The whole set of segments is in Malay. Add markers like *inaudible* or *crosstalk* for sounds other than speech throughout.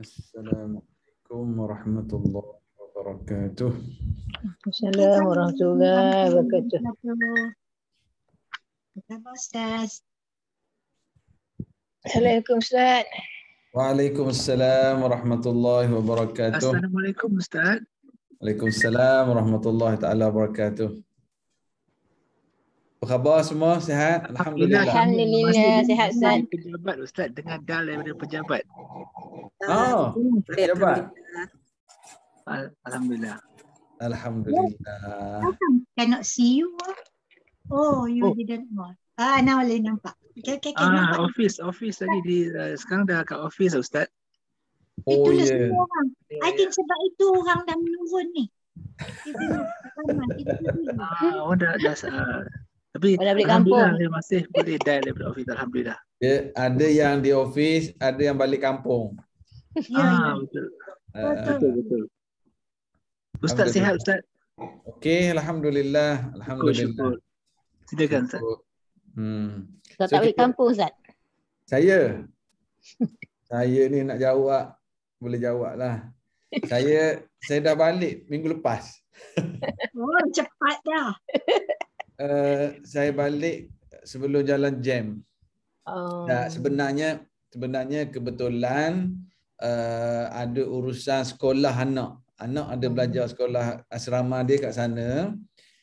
السلام عليكم ورحمة الله وبركاته السلام ورحمة الله وبركاته السلام عليكم أستاذ وعليكم السلام ورحمة الله وبركاته السلام عليكم أستاذ عليكم السلام ورحمة الله تعالى وبركاته Apa khabar semua? Sihat? Alhamdulillah. Alhamdulillah. Sihat, Ustaz. Pejabat, Ustaz. Dengan dal daripada pejabat. Oh, pejabat. Alhamdulillah. Alhamdulillah. I cannot see you. Ah. Oh, you oh. didn't know. Ah, now boleh nampak. Okay, okay, okay, ah, nampak. office, office tadi di uh, sekarang dah kat office Ustaz. Oh, Itulah yeah. semua orang. Yeah, I ya. think sebab itu orang dah menurun ni. Itu ah, orang dah, dah uh, tapi Pada oh, balik kampung. Dia masih boleh *laughs* dial daripada ofis alhamdulillah. Dia ada yang di ofis ada yang balik kampung. *laughs* Ya, ya, ah, betul. Ah, ah. Betul. betul. Ustaz sihat ustaz. Okey, alhamdulillah, alhamdulillah. Syukur. Silakan ustaz. Hmm. Ustaz so, tak balik kampung ustaz. Saya. *laughs* saya ni nak jawab boleh jawab lah Saya saya dah balik minggu lepas. Oh, cepat dah. Eh, saya balik sebelum jalan jam. Oh. Nah, sebenarnya sebenarnya kebetulan uh, ada urusan sekolah anak. Anak ada hmm. belajar sekolah asrama dia kat sana.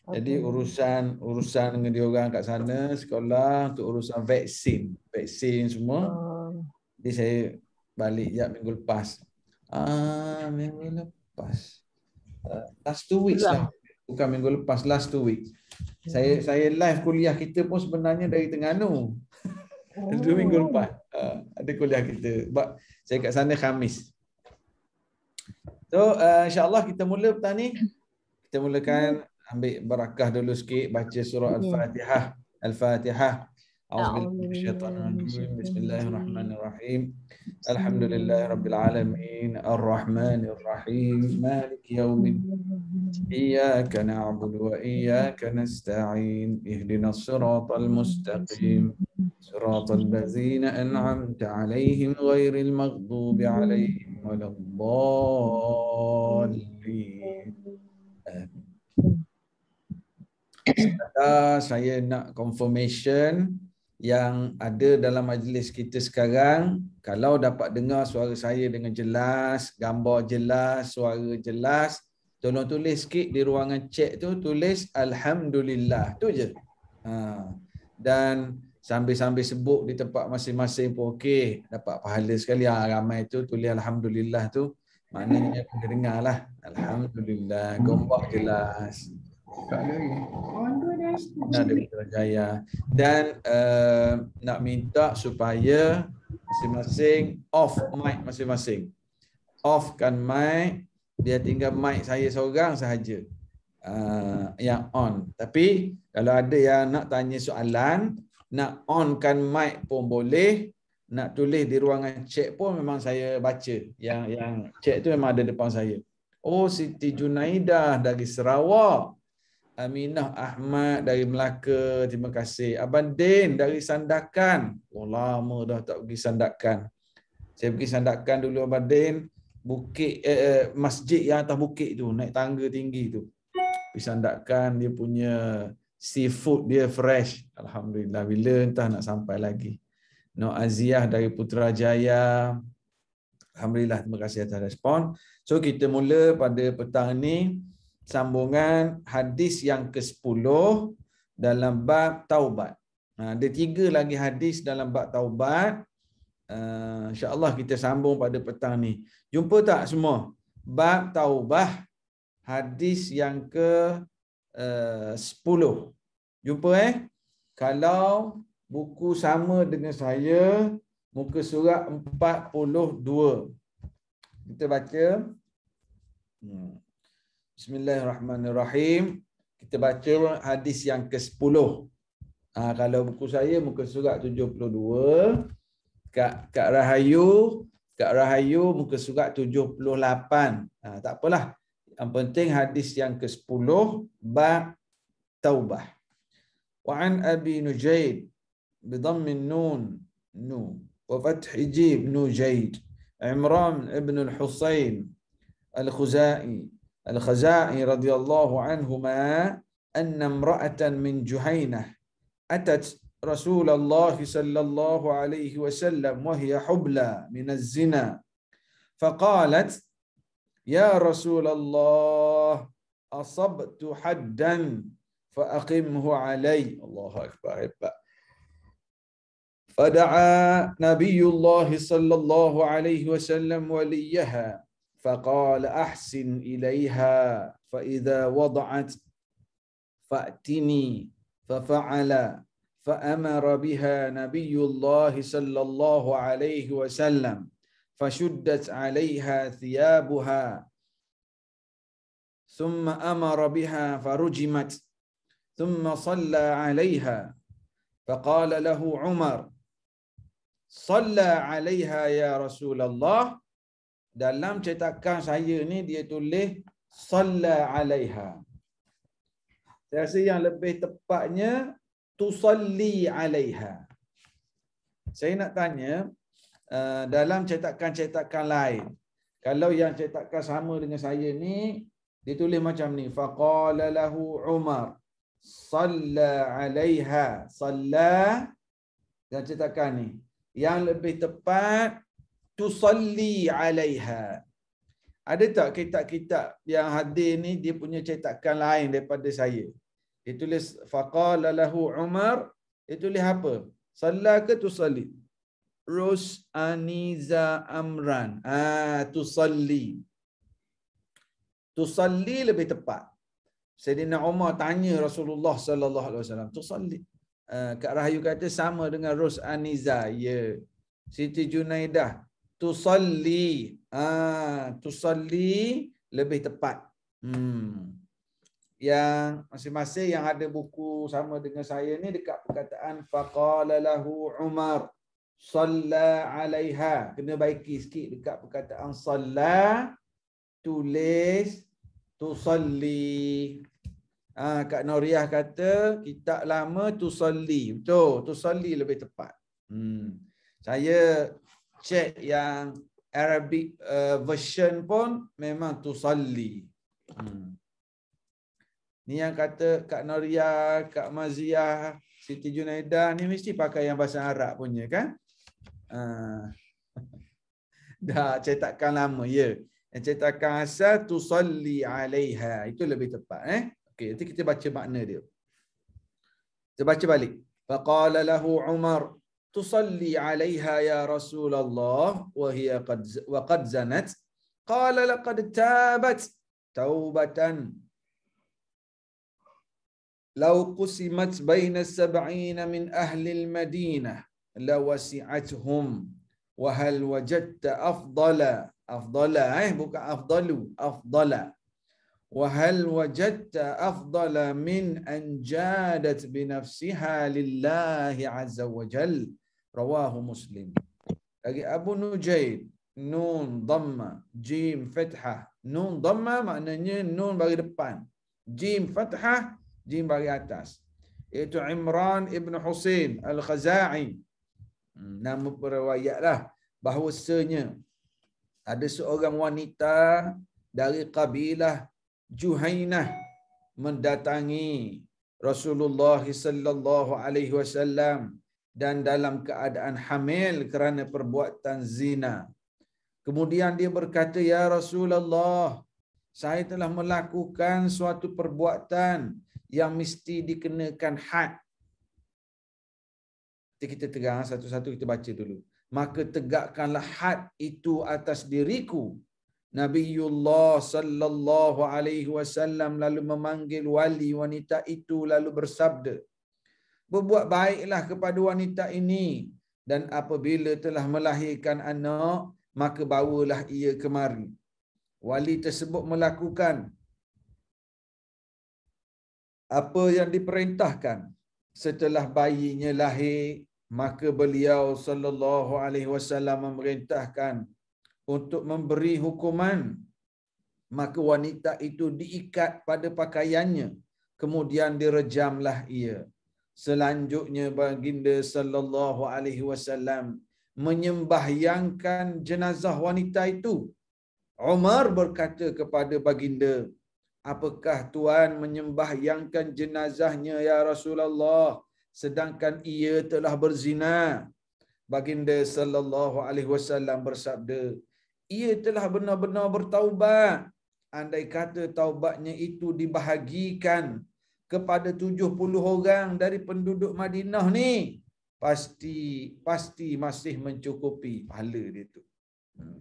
Okay. Jadi urusan urusan dengan dia orang kat sana sekolah untuk urusan vaksin, vaksin semua. Oh. Jadi saya balik jap minggu lepas. Ah, minggu lepas. Uh, last two weeks lah. lah bukan minggu lepas last two week. Saya hmm. saya live kuliah kita pun sebenarnya dari Terengganu. Oh. Dua minggu lepas ha, ada kuliah kita. Sebab saya kat sana Khamis. So uh, Allah kita mula petang ni. Kita mulakan ambil barakah dulu sikit. Baca surah hmm. Al-Fatihah. Al-Fatihah. أعوذ نعم. بالله من الشيطان الرجيم بسم الله الرحمن الرحيم الحمد لله رب العالمين الرحمن الرحيم مالك يوم إياك نعبد وإياك نستعين اهدنا الصراط المستقيم صراط الذين أنعمت عليهم غير المغضوب عليهم ولا الضالين آمين. Saya nak confirmation yang ada dalam majlis kita sekarang kalau dapat dengar suara saya dengan jelas, gambar jelas, suara jelas, tolong tulis sikit di ruangan chat tu tulis alhamdulillah. Tu je. Ha. Dan sambil-sambil sebut di tempat masing-masing pun okey, dapat pahala sekali. Ha, ramai tu tulis alhamdulillah tu. Maknanya dengarlah. Alhamdulillah, gombak jelas. Kak Lui. Oh, dah. Jaya. Dan uh, nak minta supaya masing-masing off mic masing-masing. Offkan mic. Dia tinggal mic saya seorang sahaja. Uh, yang on. Tapi kalau ada yang nak tanya soalan, nak onkan mic pun boleh. Nak tulis di ruangan cek pun memang saya baca. Yang yang cek tu memang ada depan saya. Oh Siti Junaidah dari Sarawak. Aminah Ahmad dari Melaka. Terima kasih. Abang Din dari Sandakan. Oh, lama dah tak pergi Sandakan. Saya pergi Sandakan dulu Abang Din. Bukit, eh, eh masjid yang atas bukit tu. Naik tangga tinggi tu. Pergi Sandakan. Dia punya seafood dia fresh. Alhamdulillah. Bila entah nak sampai lagi. Nur Aziah dari Putrajaya. Alhamdulillah. Terima kasih atas respon. So, kita mula pada petang ni sambungan hadis yang ke-10 dalam bab taubat. Ha, ada tiga lagi hadis dalam bab taubat. Uh, ha, InsyaAllah kita sambung pada petang ni. Jumpa tak semua? Bab taubah hadis yang ke uh, Jumpa eh? Kalau buku sama dengan saya, muka surat 42. Kita baca. Hmm. Bismillahirrahmanirrahim. Kita baca hadis yang ke-10. Ha, kalau buku saya muka surat 72. Kak, Kak Rahayu, Kak Rahayu muka surat 78. Ha, tak apalah. Yang penting hadis yang ke-10 ba taubah. Wa an Abi Nujaid bi dhamm nun nu wa fath jim Nujaid Imran ibn al-Husain al-Khuzai الخزاعي رضي الله عنهما أن امرأة من جهينة أتت رسول الله صلى الله عليه وسلم وهي حبلى من الزنا فقالت يا رسول الله أصبت حدا فأقمه علي الله أكبر فدعا نبي الله صلى الله عليه وسلم وليها فقال أحسن إليها فإذا وضعت فأتني ففعل فأمر بها نبي الله صلى الله عليه وسلم فشدت عليها ثيابها ثم أمر بها فرجمت ثم صلى عليها فقال له عمر صلى عليها يا رسول الله dalam cetakan saya ni dia tulis salla alaiha. Saya rasa yang lebih tepatnya tusalli alaiha. Saya nak tanya eh, dalam cetakan-cetakan lain. Kalau yang cetakan sama dengan saya ni tulis macam ni faqala lahu umar salla alaiha salla dan cetakan ni yang lebih tepat tusalli alaiha. Ada tak kitab-kitab yang hadir ni dia punya cetakan lain daripada saya? Dia tulis faqala lahu Umar, dia tulis apa? Salla ke tusalli? Rus aniza amran. Ah, tusalli. Tusalli lebih tepat. Sayyidina Umar tanya Rasulullah sallallahu alaihi wasallam, tusalli. Ha, Kak Rahayu kata sama dengan Rus Aniza. Ya. Siti Junaidah, tusalli ah tusalli lebih tepat hmm yang masing-masing yang ada buku sama dengan saya ni dekat perkataan faqala lahu umar salla alaiha kena baiki sikit dekat perkataan salla tulis tusalli ah kak noriah kata kita lama tusalli betul tusalli lebih tepat hmm saya cek yang Arabic uh, version pun memang tusalli. Hmm. Ni yang kata Kak Noria, Kak Maziah, Siti Junaida ni mesti pakai yang bahasa Arab punya kan? Uh. *laughs* Dah cetakan lama ya. Yang cetakan asal tusalli alaiha. Itu lebih tepat eh. Okey, nanti kita baca makna dia. Kita baca balik. Faqala lahu Umar تصلي عليها يا رسول الله وهي قد وقد زنت قال لقد تابت توبة لو قسمت بين السبعين من أهل المدينة لوسعتهم وهل وجدت أفضل أفضل إيه، أفضل أفضل, أفضل وهل وجدت أفضل من أن جادت بنفسها لله عز وجل رواه مسلم أبو نجيد نون ضمة جيم فتحة نون ضمة معنى نون bagi depan جيم فتحة جيم bagi atas itu Imran ibn Husain al-Khaza'i hmm, nama periwayat lah bahawasanya ada seorang wanita dari kabilah Juhainah mendatangi Rasulullah sallallahu alaihi wasallam dan dalam keadaan hamil kerana perbuatan zina. Kemudian dia berkata, "Ya Rasulullah, saya telah melakukan suatu perbuatan yang mesti dikenakan had." Nanti kita tegang satu-satu kita baca dulu. Maka tegakkanlah had itu atas diriku Nabiullah sallallahu alaihi wasallam lalu memanggil wali wanita itu lalu bersabda Berbuat baiklah kepada wanita ini dan apabila telah melahirkan anak maka bawalah ia kemari Wali tersebut melakukan apa yang diperintahkan setelah bayinya lahir maka beliau sallallahu alaihi wasallam memerintahkan untuk memberi hukuman maka wanita itu diikat pada pakaiannya kemudian direjamlah ia selanjutnya baginda sallallahu alaihi wasallam menyembahyangkan jenazah wanita itu Umar berkata kepada baginda apakah tuan menyembahyangkan jenazahnya ya Rasulullah sedangkan ia telah berzina baginda sallallahu alaihi wasallam bersabda ia telah benar-benar bertaubat. Andai kata taubatnya itu dibahagikan kepada 70 orang dari penduduk Madinah ni, pasti pasti masih mencukupi pahala dia tu. Hmm.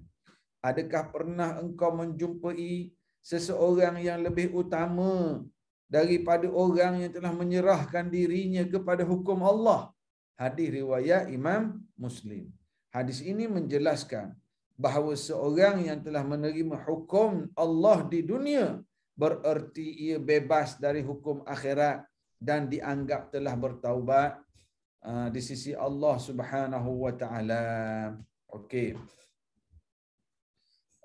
Adakah pernah engkau menjumpai seseorang yang lebih utama daripada orang yang telah menyerahkan dirinya kepada hukum Allah? Hadis riwayat Imam Muslim. Hadis ini menjelaskan bahawa seorang yang telah menerima hukum Allah di dunia bererti ia bebas dari hukum akhirat dan dianggap telah bertaubat ah, di sisi Allah Subhanahu wa taala. Okey.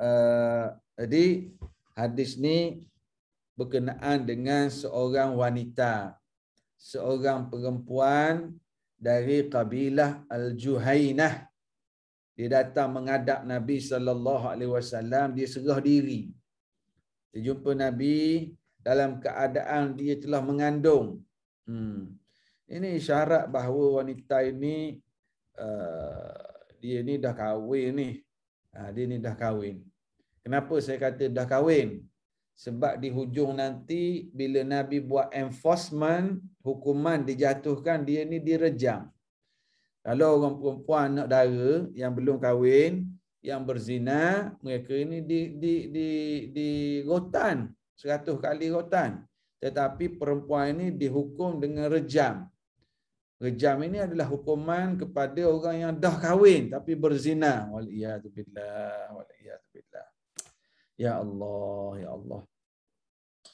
Uh, jadi hadis ni berkenaan dengan seorang wanita, seorang perempuan dari kabilah Al-Juhainah dia datang menghadap Nabi sallallahu alaihi wasallam dia serah diri dia jumpa Nabi dalam keadaan dia telah mengandung hmm. ini isyarat bahawa wanita ini uh, dia ni dah kahwin ni ha, dia ni dah kahwin kenapa saya kata dah kahwin sebab di hujung nanti bila Nabi buat enforcement hukuman dijatuhkan dia ni direjam kalau orang perempuan nak dara yang belum kahwin, yang berzina, mereka ini di di di di rotan 100 kali rotan. Tetapi perempuan ini dihukum dengan rejam. Rejam ini adalah hukuman kepada orang yang dah kahwin tapi berzina. Waliyatu billah, waliyatu billah. Ya Allah, ya Allah.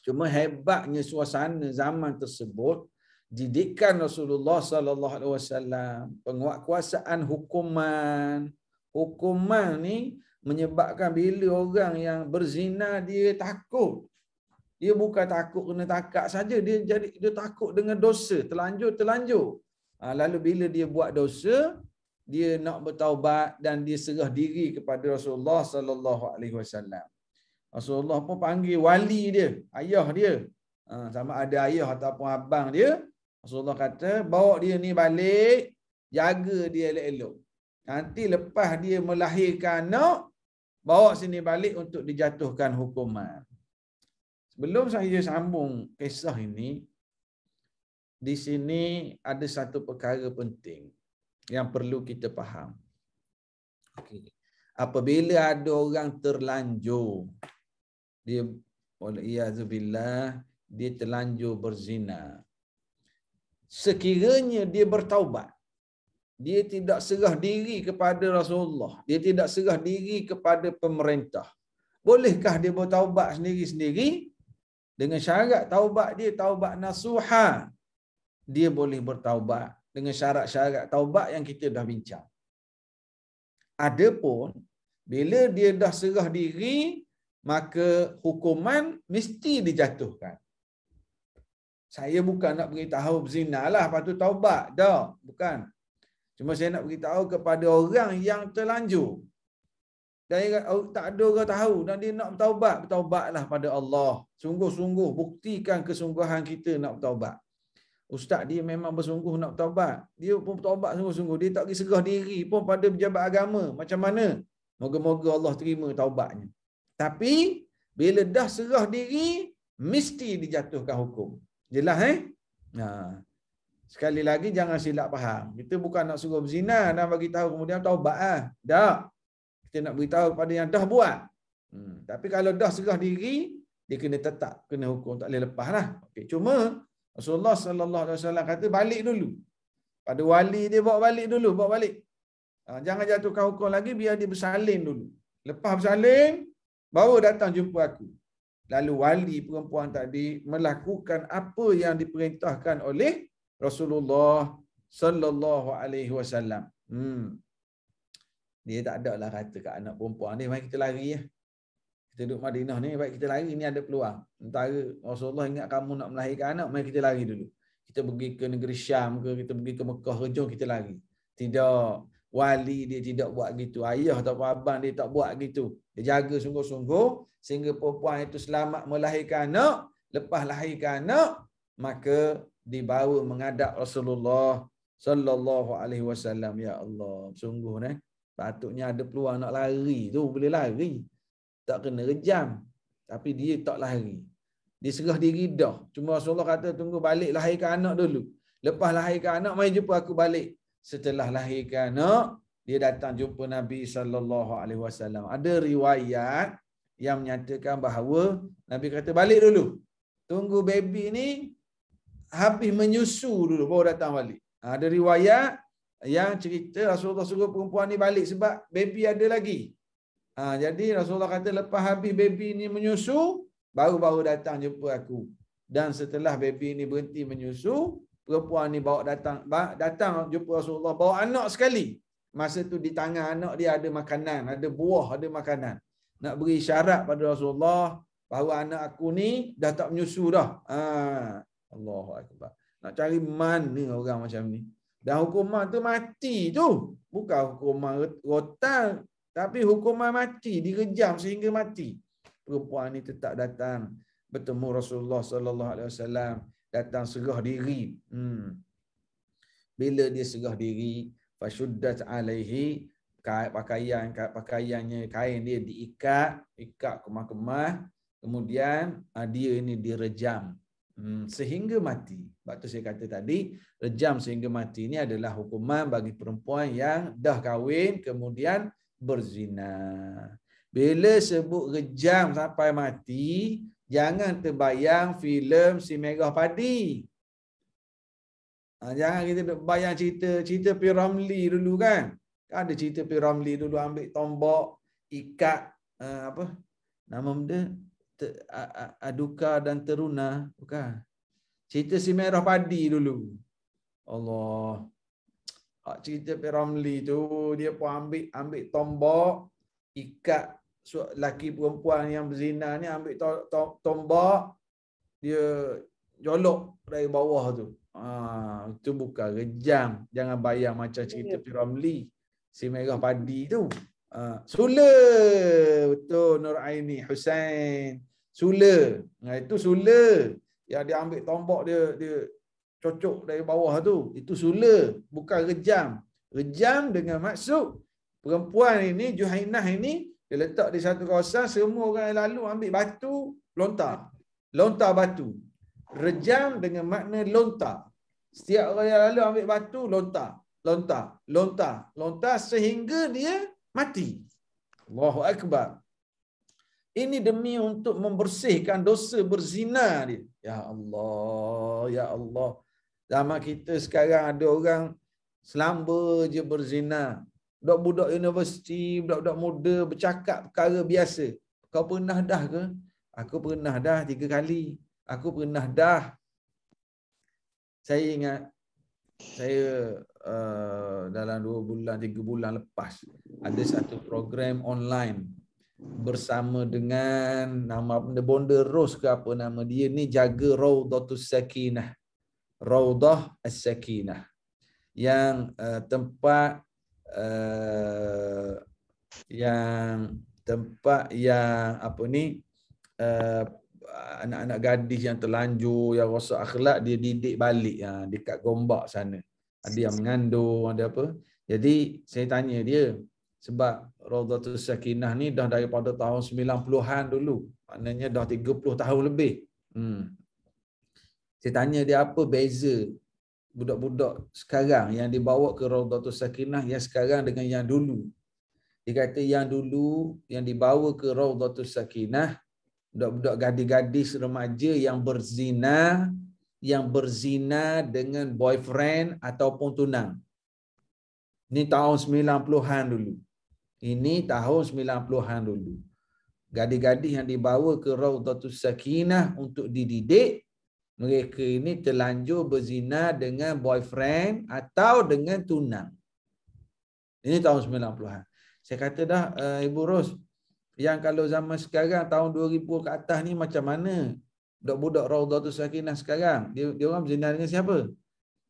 Cuma hebatnya suasana zaman tersebut, didikan Rasulullah sallallahu alaihi wasallam, penguatkuasaan hukuman. Hukuman ni menyebabkan bila orang yang berzina dia takut. Dia bukan takut kena takak saja, dia jadi dia takut dengan dosa, terlanjur terlanjur. Ha, lalu bila dia buat dosa, dia nak bertaubat dan dia serah diri kepada Rasulullah sallallahu alaihi wasallam. Rasulullah pun panggil wali dia, ayah dia. Ha, sama ada ayah ataupun abang dia, Rasulullah kata, bawa dia ni balik, jaga dia elok-elok. Nanti lepas dia melahirkan anak, bawa sini balik untuk dijatuhkan hukuman. Sebelum saya sambung kisah ini, di sini ada satu perkara penting yang perlu kita faham. Okay. Apabila ada orang terlanjur, dia, ya Zubillah, dia terlanjur berzina sekiranya dia bertaubat dia tidak serah diri kepada Rasulullah dia tidak serah diri kepada pemerintah bolehkah dia bertaubat sendiri-sendiri dengan syarat taubat dia taubat nasuha dia boleh bertaubat dengan syarat-syarat taubat yang kita dah bincang adapun bila dia dah serah diri maka hukuman mesti dijatuhkan saya bukan nak beritahu zina lah, lepas tu taubat. Tak, bukan. Cuma saya nak beritahu kepada orang yang terlanjur. Dan tak ada orang tahu dan dia nak bertaubat, bertaubatlah pada Allah. Sungguh-sungguh buktikan kesungguhan kita nak bertaubat. Ustaz dia memang bersungguh nak bertaubat. Dia pun bertaubat sungguh-sungguh. Dia tak pergi serah diri pun pada pejabat agama. Macam mana? Moga-moga Allah terima taubatnya. Tapi bila dah serah diri, mesti dijatuhkan hukum. Jelas eh? Ha. Sekali lagi jangan silap faham. Kita bukan nak suruh berzina dan bagi tahu kemudian taubat ah. Eh? Dah. Kita nak beritahu kepada yang dah buat. Hmm. Tapi kalau dah serah diri, dia kena tetap kena hukum tak boleh lepaslah. Okey, cuma Rasulullah sallallahu alaihi wasallam kata balik dulu. Pada wali dia bawa balik dulu, bawa balik. Ha, jangan jatuhkan hukum lagi biar dia bersalin dulu. Lepas bersalin baru datang jumpa aku lalu wali perempuan tadi melakukan apa yang diperintahkan oleh Rasulullah sallallahu alaihi wasallam. Hmm. Dia tak ada lah kata kat anak perempuan ni, mai kita lari ya. Kita duduk Madinah ni, baik kita lari ni ada peluang. Entara Rasulullah ingat kamu nak melahirkan anak, mai kita lari dulu. Kita pergi ke negeri Syam ke, kita pergi ke Mekah ke, jom kita lari. Tidak wali dia tidak buat gitu ayah atau abang dia tak buat gitu dia jaga sungguh-sungguh sehingga perempuan itu selamat melahirkan anak lepas lahirkan anak maka dibawa menghadap Rasulullah sallallahu alaihi wasallam ya Allah sungguh eh patutnya ada peluang nak lari tu boleh lari tak kena rejam tapi dia tak lari dia serah diri dah cuma Rasulullah kata tunggu balik lahirkan anak dulu lepas lahirkan anak mai jumpa aku balik setelah lahirkan anak dia datang jumpa Nabi sallallahu alaihi wasallam. Ada riwayat yang menyatakan bahawa Nabi kata balik dulu. Tunggu baby ni habis menyusu dulu baru datang balik. Ha, ada riwayat yang cerita Rasulullah suruh perempuan ni balik sebab baby ada lagi. Ha, jadi Rasulullah kata lepas habis baby ni menyusu baru-baru datang jumpa aku. Dan setelah baby ni berhenti menyusu, perempuan ni bawa datang datang jumpa Rasulullah bawa anak sekali masa tu di tangan anak dia ada makanan ada buah ada makanan nak beri syarat pada Rasulullah bahawa anak aku ni dah tak menyusu dah ha Allahu akbar nak cari mana orang macam ni dan hukuman tu mati tu bukan hukuman rotan tapi hukuman mati direjam sehingga mati perempuan ni tetap datang bertemu Rasulullah sallallahu alaihi wasallam datang serah diri hmm. bila dia serah diri fashuddat alaihi kain pakaian kain pakaiannya kain dia diikat ikat kemah-kemah kemudian ah, dia ini direjam hmm. sehingga mati waktu saya kata tadi rejam sehingga mati ini adalah hukuman bagi perempuan yang dah kahwin kemudian berzina bila sebut rejam sampai mati, jangan terbayang filem si Merah Padi. Ha, jangan kita bayang cerita cerita P. Ramli dulu kan. kan ada cerita P. Ramli dulu ambil tombak, ikat, uh, apa nama benda? Ter, a, a, aduka dan Teruna. Bukan. Cerita si Merah Padi dulu. Allah. Ha, cerita P. Ramli tu, dia pun ambil, ambil tombak, ikat laki perempuan yang berzina ni ambil to- to- tombak dia jolok dari bawah tu. Ha, itu bukan rejam. Jangan bayang macam ya, cerita ya. Piramli. Si Merah Padi tu. Ha, Sula. Betul Nur Aini. Hussein. Sula. Ha, itu Sula. Yang dia ambil tombak dia. Dia cocok dari bawah tu. Itu Sula. Bukan rejam. Rejam dengan maksud perempuan ini Juhainah ini dia letak di satu kawasan semua orang yang lalu ambil batu lontar lontar batu rejam dengan makna lontar setiap orang yang lalu ambil batu lontar lontar lontar lontar sehingga dia mati Allahu akbar ini demi untuk membersihkan dosa berzina dia ya Allah ya Allah zaman kita sekarang ada orang selamba je berzina budak-budak universiti, budak-budak muda bercakap perkara biasa. Kau pernah dah ke? Aku pernah dah tiga kali. Aku pernah dah. Saya ingat saya uh, dalam dua bulan, tiga bulan lepas ada satu program online bersama dengan nama benda Bonda Rose ke apa nama dia ni jaga Raudatus Sakinah. Raudah As-Sakinah. Yang uh, tempat uh, yang tempat yang apa ni eh, anak-anak uh, gadis yang terlanjur yang rosak akhlak dia didik balik ha, dekat Gombak sana. Ada yang mengandung, ada apa. Jadi saya tanya dia sebab Raudhatul Sakinah ni dah daripada tahun 90-an dulu. Maknanya dah 30 tahun lebih. Hmm. Saya tanya dia apa beza budak-budak sekarang yang dibawa ke Raudatul Sakinah yang sekarang dengan yang dulu. Dia kata yang dulu yang dibawa ke Raudatul Sakinah budak-budak gadis-gadis remaja yang berzina yang berzina dengan boyfriend ataupun tunang. Ini tahun 90-an dulu. Ini tahun 90-an dulu. Gadis-gadis yang dibawa ke Raudatul Sakinah untuk dididik mereka ini terlanjur berzina dengan boyfriend atau dengan tunang. Ini tahun 90-an. Saya kata dah uh, Ibu Ros, yang kalau zaman sekarang tahun 2000 ke atas ni macam mana dok budak Raudah tu Sakinah sekarang? Dia, dia orang berzina dengan siapa?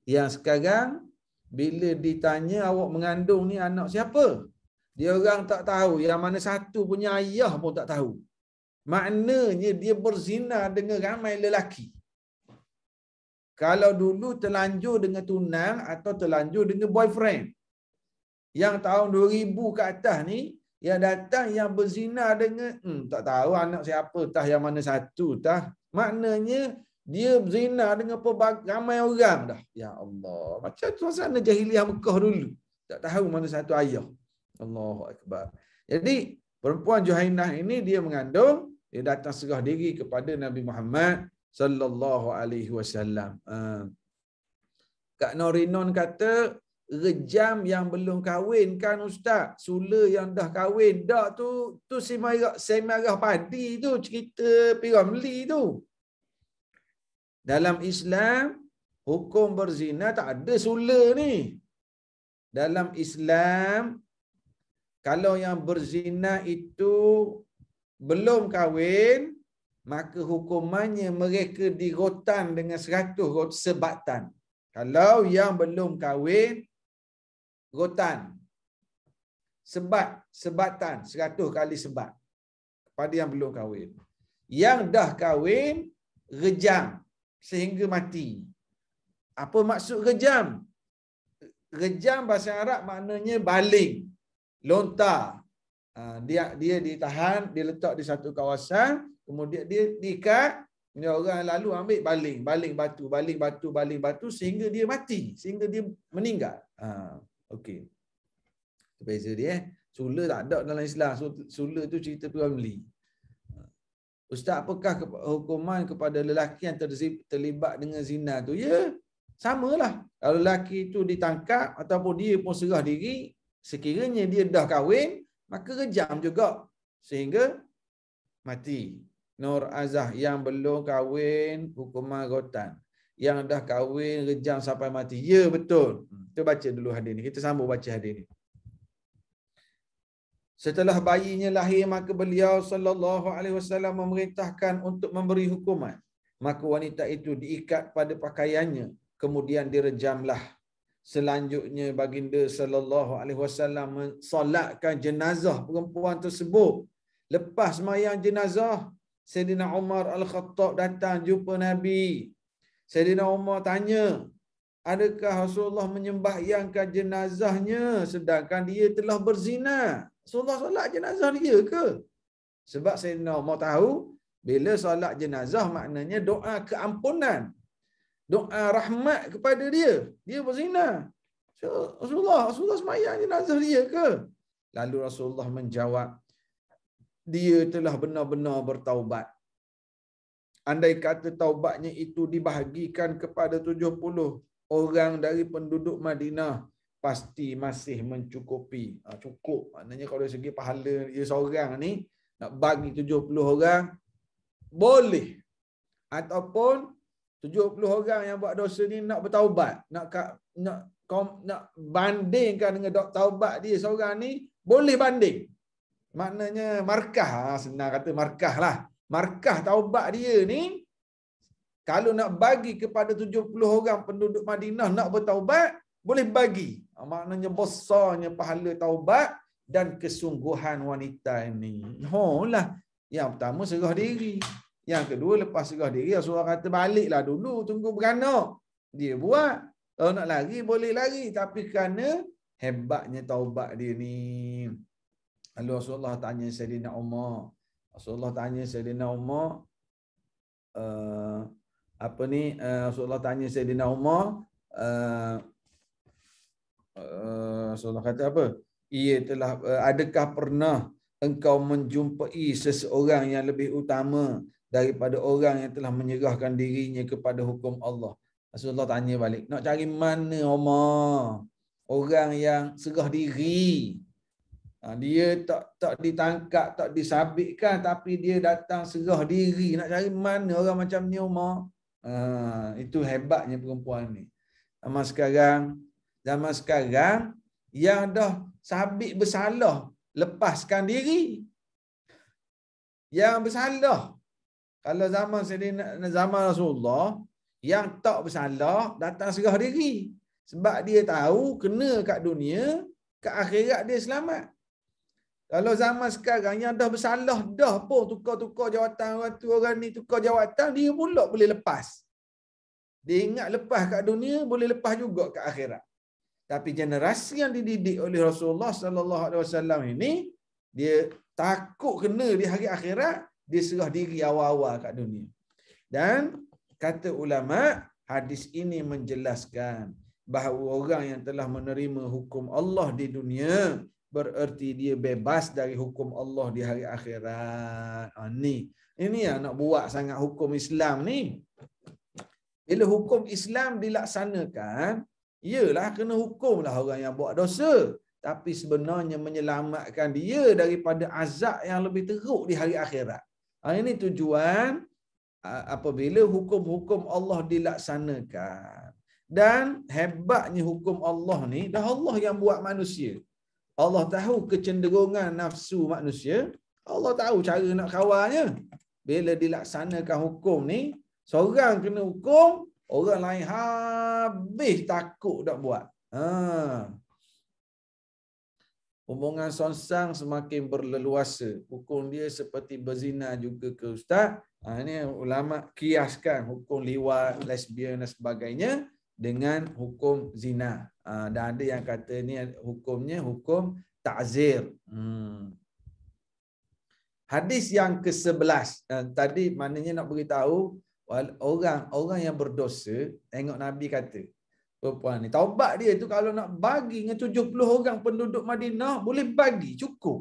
Yang sekarang bila ditanya awak mengandung ni anak siapa? Dia orang tak tahu. Yang mana satu punya ayah pun tak tahu. Maknanya dia berzina dengan ramai lelaki kalau dulu terlanjur dengan tunang atau terlanjur dengan boyfriend yang tahun 2000 ke atas ni yang datang yang berzina dengan hmm, tak tahu anak siapa tah yang mana satu tah maknanya dia berzina dengan pelbagai, ramai orang dah ya Allah macam suasana jahiliah Mekah dulu tak tahu mana satu ayah Allahu akbar jadi perempuan Juhainah ini dia mengandung dia datang serah diri kepada Nabi Muhammad sallallahu alaihi wasallam. Ah. Kak Norinon kata rejam yang belum kahwin kan ustaz, sula yang dah kahwin dak tu tu si semarah semarah padi tu cerita piramli tu. Dalam Islam hukum berzina tak ada sula ni. Dalam Islam kalau yang berzina itu belum kahwin maka hukumannya mereka dirotan dengan 100 rot sebatan. Kalau yang belum kahwin, rotan. Sebat, sebatan, 100 kali sebat. Pada yang belum kahwin. Yang dah kahwin, rejam sehingga mati. Apa maksud rejam? Rejam bahasa Arab maknanya baling, lontar. Ah, dia dia ditahan, diletak di satu kawasan, Kemudian dia diikat, dia orang lalu ambil baling, baling batu, baling batu, baling batu sehingga dia mati, sehingga dia meninggal. Ha, okey. Beza dia eh. Sula tak ada dalam Islam. Sula tu cerita tu Amli. Ha. Ustaz, apakah hukuman kepada lelaki yang terlibat dengan zina tu? Ya, sama lah. Kalau lelaki tu ditangkap ataupun dia pun serah diri, sekiranya dia dah kahwin, maka rejam juga sehingga mati. Nur Azah yang belum kahwin hukuman rotan. Yang dah kahwin rejam sampai mati. Ya betul. Hmm, kita baca dulu hadis ni. Kita sambung baca hadis ni. Setelah bayinya lahir maka beliau sallallahu alaihi wasallam memerintahkan untuk memberi hukuman. Maka wanita itu diikat pada pakaiannya kemudian direjamlah. Selanjutnya baginda sallallahu alaihi wasallam mensolatkan jenazah perempuan tersebut. Lepas semayang jenazah, Sayyidina Umar Al-Khattab datang jumpa Nabi. Sayyidina Umar tanya, adakah Rasulullah menyembah menyembahyangkan jenazahnya sedangkan dia telah berzina? Rasulullah solat jenazah dia ke? Sebab Sayyidina Umar tahu, bila solat jenazah maknanya doa keampunan. Doa rahmat kepada dia. Dia berzina. Rasulullah, Rasulullah semayang jenazah dia ke? Lalu Rasulullah menjawab, dia telah benar-benar bertaubat. Andai kata taubatnya itu dibahagikan kepada 70 orang dari penduduk Madinah, pasti masih mencukupi. Ah, cukup. Maknanya kalau dari segi pahala dia seorang ni, nak bagi 70 orang, boleh. Ataupun 70 orang yang buat dosa ni nak bertaubat, nak nak nak bandingkan dengan dok taubat dia seorang ni, boleh banding maknanya markah ha, senang kata markah lah markah taubat dia ni kalau nak bagi kepada 70 orang penduduk Madinah nak bertaubat boleh bagi ha, maknanya besarnya pahala taubat dan kesungguhan wanita ini oh lah yang pertama serah diri yang kedua lepas serah diri Rasulullah kata baliklah dulu tunggu beranak dia buat kalau nak lari boleh lari tapi kerana hebatnya taubat dia ni Lalu Rasulullah tanya Sayyidina Umar. Rasulullah tanya Sayyidina Umar. Uh, apa ni? Uh, Rasulullah tanya Sayyidina Umar. Uh, uh, Rasulullah kata apa? Ia telah, uh, adakah pernah engkau menjumpai seseorang yang lebih utama daripada orang yang telah menyerahkan dirinya kepada hukum Allah? Rasulullah tanya balik. Nak cari mana Umar? Orang yang serah diri. Ha, dia tak tak ditangkap, tak disabitkan tapi dia datang serah diri nak cari mana orang macam ni umar. Ha, itu hebatnya perempuan ni. Zaman sekarang, zaman sekarang yang dah sabit bersalah lepaskan diri. Yang bersalah. Kalau zaman sedina, zaman Rasulullah yang tak bersalah datang serah diri. Sebab dia tahu kena kat dunia, kat akhirat dia selamat. Kalau zaman sekarang yang dah bersalah dah pun tukar-tukar jawatan orang tu orang ni tukar jawatan dia pula boleh lepas. Dia ingat lepas kat dunia boleh lepas juga ke akhirat. Tapi generasi yang dididik oleh Rasulullah sallallahu alaihi wasallam ini dia takut kena di hari akhirat dia serah diri awal-awal kat dunia. Dan kata ulama hadis ini menjelaskan bahawa orang yang telah menerima hukum Allah di dunia bererti dia bebas dari hukum Allah di hari akhirat. Ha, ni. Ini yang nak buat sangat hukum Islam ni. Bila hukum Islam dilaksanakan, ialah kena hukumlah orang yang buat dosa. Tapi sebenarnya menyelamatkan dia daripada azab yang lebih teruk di hari akhirat. Ha, ini tujuan apabila hukum-hukum Allah dilaksanakan. Dan hebatnya hukum Allah ni, dah Allah yang buat manusia. Allah tahu kecenderungan nafsu manusia. Allah tahu cara nak kawalnya. Bila dilaksanakan hukum ni, seorang kena hukum, orang lain habis takut nak buat. Ha. Hubungan sonsang semakin berleluasa. Hukum dia seperti berzina juga ke ustaz. Ha, ini ulama kiaskan hukum liwat, lesbian dan sebagainya dengan hukum zina. Ah, dan ada yang kata ni hukumnya hukum ta'zir. Hmm. Hadis yang ke-11 uh, eh, tadi maknanya nak beritahu orang orang yang berdosa tengok Nabi kata perempuan ni taubat dia tu kalau nak bagi dengan 70 orang penduduk Madinah boleh bagi cukup.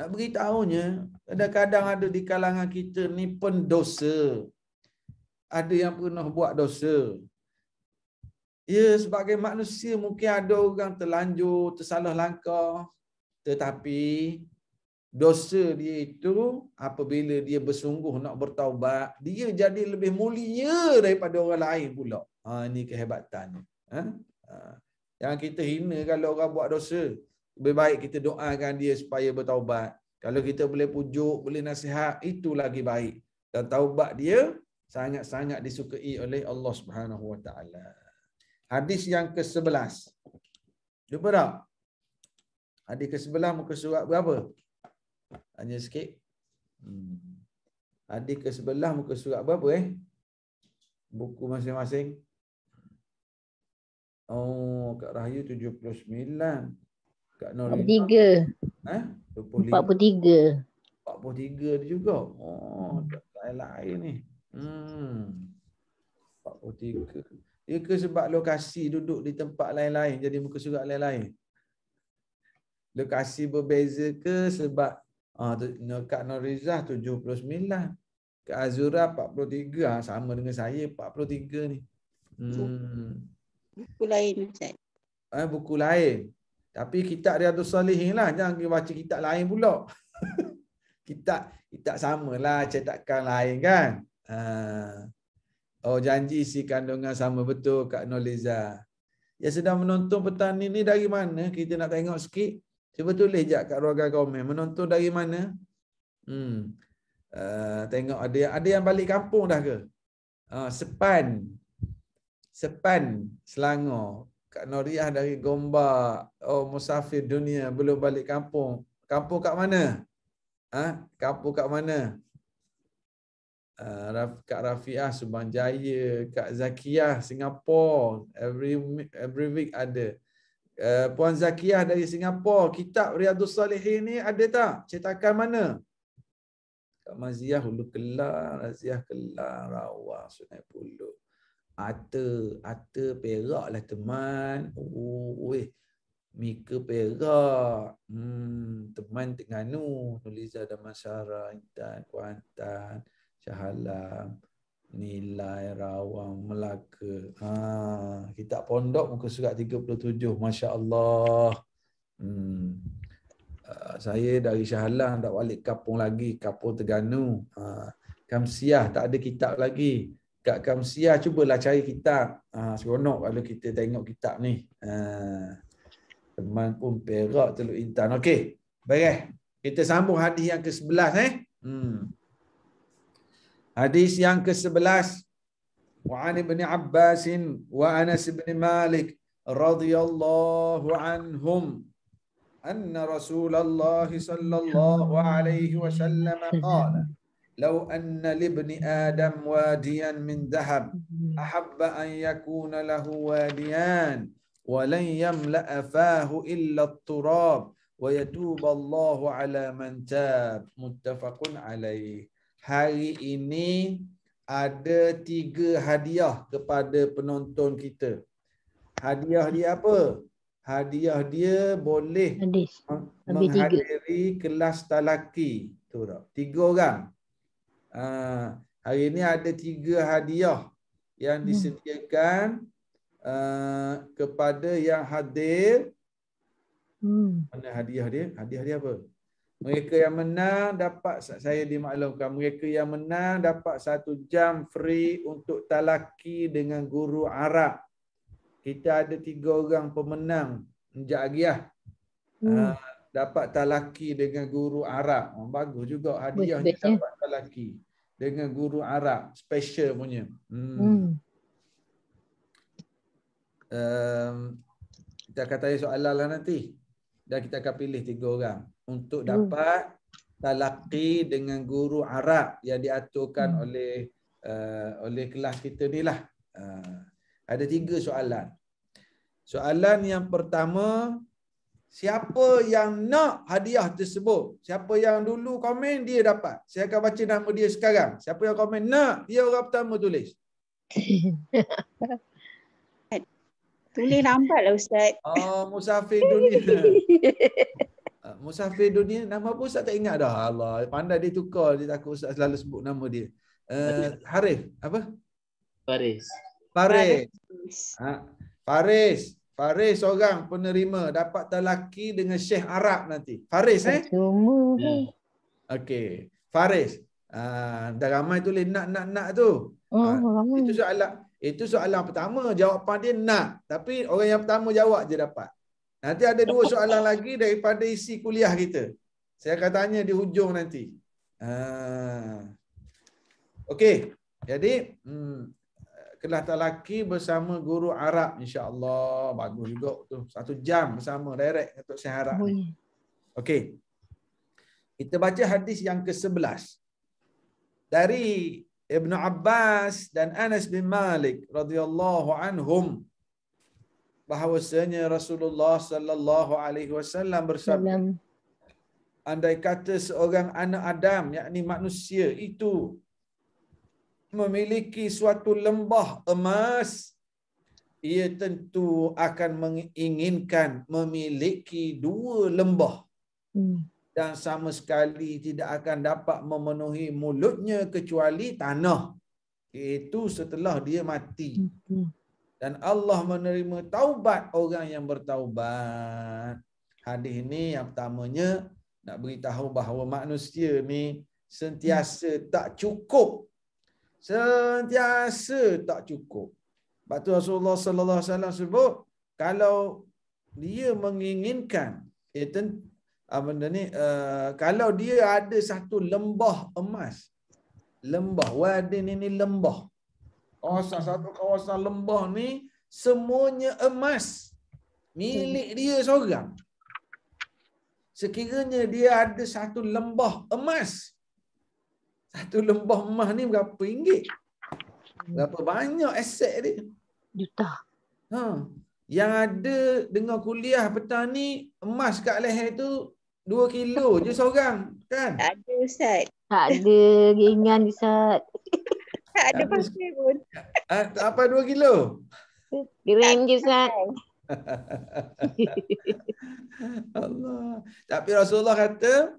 Nak beritahunya kadang-kadang ada di kalangan kita ni pendosa. Ada yang pernah buat dosa. Ya, sebagai manusia mungkin ada orang terlanjur, tersalah langkah. Tetapi dosa dia itu apabila dia bersungguh nak bertaubat, dia jadi lebih mulia daripada orang lain pula. Ha, ini kehebatan. Ha? ha? kita hina kalau orang buat dosa. Lebih baik kita doakan dia supaya bertaubat. Kalau kita boleh pujuk, boleh nasihat, itu lagi baik. Dan taubat dia sangat-sangat disukai oleh Allah Subhanahu Wa Taala. Hadis yang ke-11. Jumpa tak? Hadis ke-11 muka surat berapa? Tanya sikit. Hmm. Hadis ke-11 muka surat berapa eh? Buku masing-masing. Oh, Kak Rahayu 79. Kak Nori. 43. Ha? 25. 43. 43 dia juga. Oh, tak lain ni. Hmm. Ia ya ke sebab lokasi duduk di tempat lain-lain jadi muka surat lain-lain? Lokasi berbeza ke sebab uh, Kak Nur Rizah 79, Kak Azura 43, ah, sama dengan saya 43 ni. Hmm. Buku lain Ustaz. Eh, buku lain. Tapi kitab Riyadus Salihin lah. Jangan pergi baca kitab lain pula. *laughs* kita sama lah, Cetakan lain kan. Haa. Ah. Oh janji si kandungan sama betul Kak Noliza. Yang sedang menonton petang ini dari mana? Kita nak tengok sikit. Cuba tulis je kat ruang komen. Menonton dari mana? Hmm. Uh, tengok ada yang, ada yang balik kampung dah ke? Uh, Sepan. Sepan Selangor. Kak Noriah dari Gombak. Oh musafir dunia belum balik kampung. Kampung kat mana? Ha? Kampung kat Kampung kat mana? Ah, Kak Rafiah Subang Jaya, Kak Zakiah Singapura, every every week ada. Eh, Puan Zakiah dari Singapura, kitab Riyadhus Salihin ni ada tak? Cetakan mana? Kak Maziah Hulu Kelang, Raziah Kelang, Rawah, Sungai Puluh. Ata, Ata Perak lah teman. Oh, weh. Mika Perak. Hmm, teman Tengganu. Nuliza Damansara, Intan, Kuantan. Cahala, Nilai, Rawang, Melaka. Ha, kita Pondok muka surat 37. Masya Allah. Hmm. Uh, saya dari Syahalah tak balik kapung lagi. Kapung Terganu. Ha, Kamsiah tak ada kitab lagi. Kak Kamsiah cubalah cari kitab. Ha, seronok kalau kita tengok kitab ni. Ha, teman pun perak teluk intan. Okey. Baik. Kita sambung hadis yang ke-11 eh. Hmm. Hadis yang ke-11 وعن ابن عباس وأنس بن مالك رضي الله عنهم أن رسول الله صلى الله عليه وسلم قال لو أن لابن آدم واديا من ذهب أحب أن يكون له واديان ولن يملأ فاه إلا التراب ويتوب الله على من تاب متفق عليه hari ini ada tiga hadiah kepada penonton kita. Hadiah dia apa? Hadiah dia boleh Hadis. menghadiri tiga. kelas talaki. Tu tak? Tiga orang. Uh, hari ini ada tiga hadiah yang hmm. disediakan uh, kepada yang hadir. Hmm. Mana hadiah dia? Hadiah dia apa? Mereka yang menang dapat saya dimaklumkan mereka yang menang dapat satu jam free untuk talaki dengan guru Arab. Kita ada tiga orang pemenang Menjak Agiah. Hmm. Ah, dapat talaki dengan guru Arab. Oh, bagus juga hadiah Betul, ya. dapat talaki dengan guru Arab special punya. Hmm. hmm. Um, kita akan tanya soalan lah nanti Dan kita akan pilih tiga orang untuk hmm. dapat talaqi dengan guru Arab yang diaturkan hmm. oleh uh, oleh kelas kita ni lah. Uh, ada tiga soalan. Soalan yang pertama, siapa yang nak hadiah tersebut? Siapa yang dulu komen, dia dapat. Saya akan baca nama dia sekarang. Siapa yang komen nak, dia orang pertama tulis. *laughs* tulis lambat lah Ustaz. Oh, musafir dunia. *laughs* Ah, musafir dunia nama pun ustaz tak ingat dah Allah pandai dia tukar dia takut ustaz selalu sebut nama dia uh, Harif apa Faris Faris ha? Faris Faris seorang penerima dapat talaki dengan Syekh Arab nanti. Faris eh? Cuma. Ya. Okey. Faris. Uh, dah ramai tulis nak nak nak tu. Oh, ha, itu soalan itu soalan pertama jawapan dia nak tapi orang yang pertama jawab je dapat. Nanti ada dua soalan lagi daripada isi kuliah kita. Saya akan tanya di hujung nanti. Ha. Okey. Jadi, hmm, kelas talaki bersama guru Arab insya-Allah bagus juga tu. Satu jam bersama direct untuk saya harap. Okey. Kita baca hadis yang ke-11. Dari Ibn Abbas dan Anas bin Malik radhiyallahu anhum bahawasanya Rasulullah sallallahu alaihi wasallam bersabda andai kata seorang anak Adam yakni manusia itu memiliki suatu lembah emas ia tentu akan menginginkan memiliki dua lembah hmm. dan sama sekali tidak akan dapat memenuhi mulutnya kecuali tanah itu setelah dia mati dan Allah menerima taubat orang yang bertaubat. Hadis ini, yang pertamanya nak beritahu bahawa manusia ni sentiasa tak cukup. Sentiasa tak cukup. Sebab tu Rasulullah sallallahu alaihi wasallam sebut kalau dia menginginkan eh, apa ah, benda ni uh, kalau dia ada satu lembah emas lembah wadin ini lembah kawasan satu kawasan lembah ni semuanya emas milik dia seorang sekiranya dia ada satu lembah emas satu lembah emas ni berapa ringgit berapa banyak aset dia juta ha yang ada dengan kuliah petang ni emas kat leher tu 2 kilo je seorang kan tak ada ustaz tak ada ringan ustaz *laughs* Tak *laughs* ada pasir pun. *laughs* Ah, apa dua kilo? Green je sat. *laughs* Allah. Tapi Rasulullah kata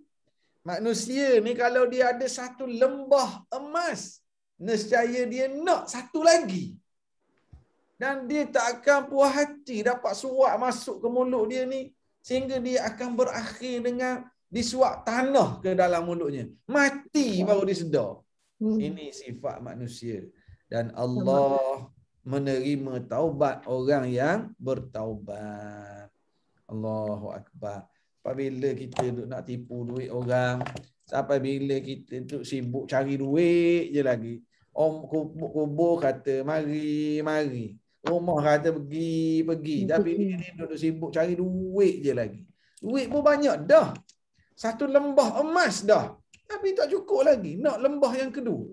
manusia ni kalau dia ada satu lembah emas, nescaya dia nak satu lagi. Dan dia tak akan puas hati dapat suap masuk ke mulut dia ni sehingga dia akan berakhir dengan disuap tanah ke dalam mulutnya. Mati baru dia Hmm. Ini sifat manusia. Dan Allah menerima taubat orang yang bertaubat. Allahu Akbar. bila kita duk nak tipu duit orang, sampai bila kita duk sibuk cari duit je lagi. Om kubur kata, mari, mari. Rumah kata, pergi, pergi. Tapi ini duduk sibuk cari duit je lagi. Duit pun banyak dah. Satu lembah emas dah. Tapi tak cukup lagi. Nak lembah yang kedua.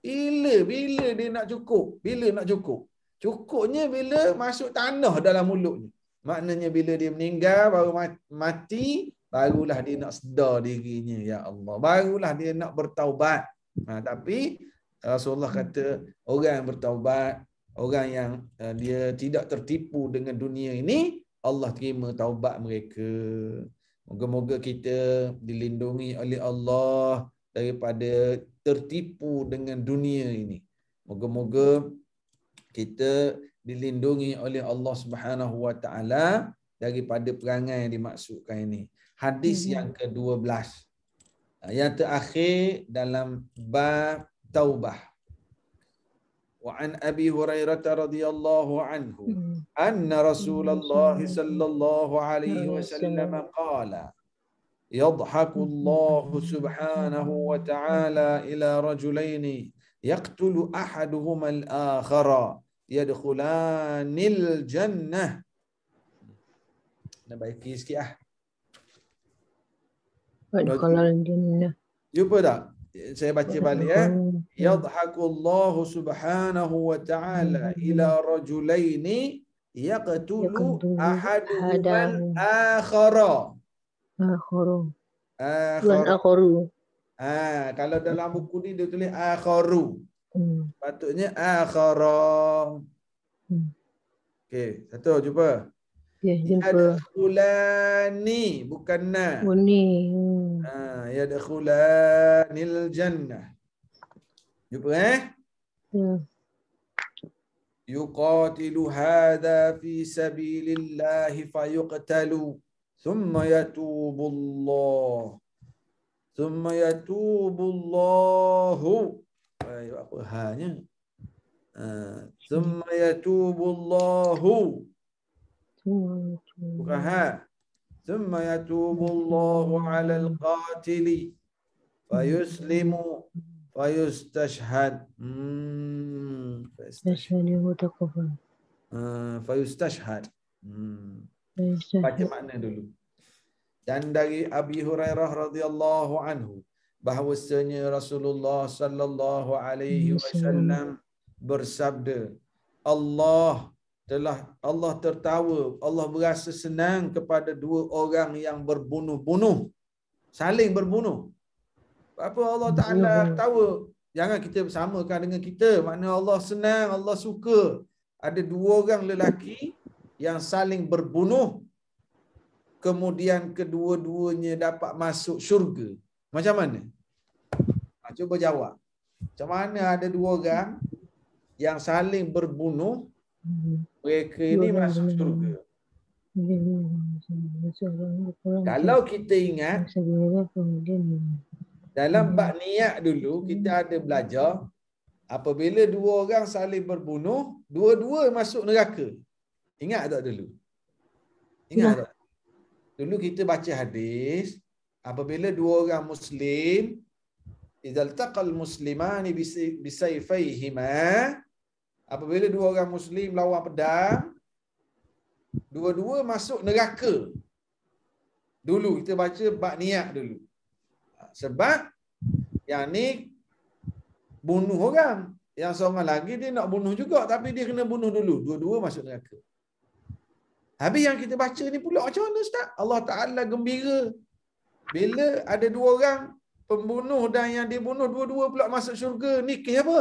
Bila, bila dia nak cukup? Bila nak cukup? Cukupnya bila masuk tanah dalam mulutnya. Maknanya bila dia meninggal, baru mati, barulah dia nak sedar dirinya, Ya Allah. Barulah dia nak bertaubat. Ha, tapi Rasulullah kata, orang yang bertaubat, orang yang uh, dia tidak tertipu dengan dunia ini, Allah terima taubat mereka. Moga-moga kita dilindungi oleh Allah daripada tertipu dengan dunia ini. Moga-moga kita dilindungi oleh Allah Subhanahu Wa Taala daripada perangai yang dimaksudkan ini. Hadis hmm. yang ke-12. Yang terakhir dalam bab taubah. وعن أبي هريرة رضي الله عنه أن رسول الله صلى الله عليه وسلم قال يضحك الله سبحانه وتعالى إلى رجلين يقتل أحدهما الآخر يدخلان الجنة Nak sikit ah. saya baca balik ya eh. yadhaku Allah subhanahu wa ta'ala ila rajulaini yaqtulu ahaduhuma al-akhara akharu ah kalau dalam buku ni dia tulis akharu hmm. patutnya akhara hmm. okey satu cuba ya jumpa ulani bukan na oh, yadkhulanil jannah. Jumpa eh? Ya. Yuqatilu hadha fi sabilillah fa yuqtalu thumma yatubu Allah. Thumma yatubu Allah. Ayo aku hanya. Thumma yatubu Allah. Bukan ha? ثم يتوب الله على القاتل فيسلم فيستشهد فيستشهد وتقبل فيستشهد Baca makna dulu. Dan dari Abi Hurairah radhiyallahu anhu bahwasanya Rasulullah sallallahu alaihi wasallam bersabda Allah telah Allah tertawa, Allah berasa senang kepada dua orang yang berbunuh-bunuh. Saling berbunuh. Apa Allah Ta'ala tertawa? Jangan kita bersamakan dengan kita. Maknanya Allah senang, Allah suka. Ada dua orang lelaki yang saling berbunuh. Kemudian kedua-duanya dapat masuk syurga. Macam mana? Ha, cuba jawab. Macam mana ada dua orang yang saling berbunuh mereka ini masuk syurga. Kalau kita ingat dalam bab niat dulu kita ada belajar apabila dua orang saling berbunuh, dua-dua masuk neraka. Ingat tak dulu? Ingat tak? Dulu kita baca hadis apabila dua orang muslim idzal taqal muslimani bisayfaihima Apabila dua orang Muslim lawan pedang, dua-dua masuk neraka. Dulu kita baca bak niat dulu. Sebab yang ni bunuh orang. Yang seorang lagi dia nak bunuh juga tapi dia kena bunuh dulu. Dua-dua masuk neraka. Habis yang kita baca ni pula macam mana Ustaz? Allah Ta'ala gembira bila ada dua orang pembunuh dan yang dibunuh dua-dua pula masuk syurga. Ni kisah apa?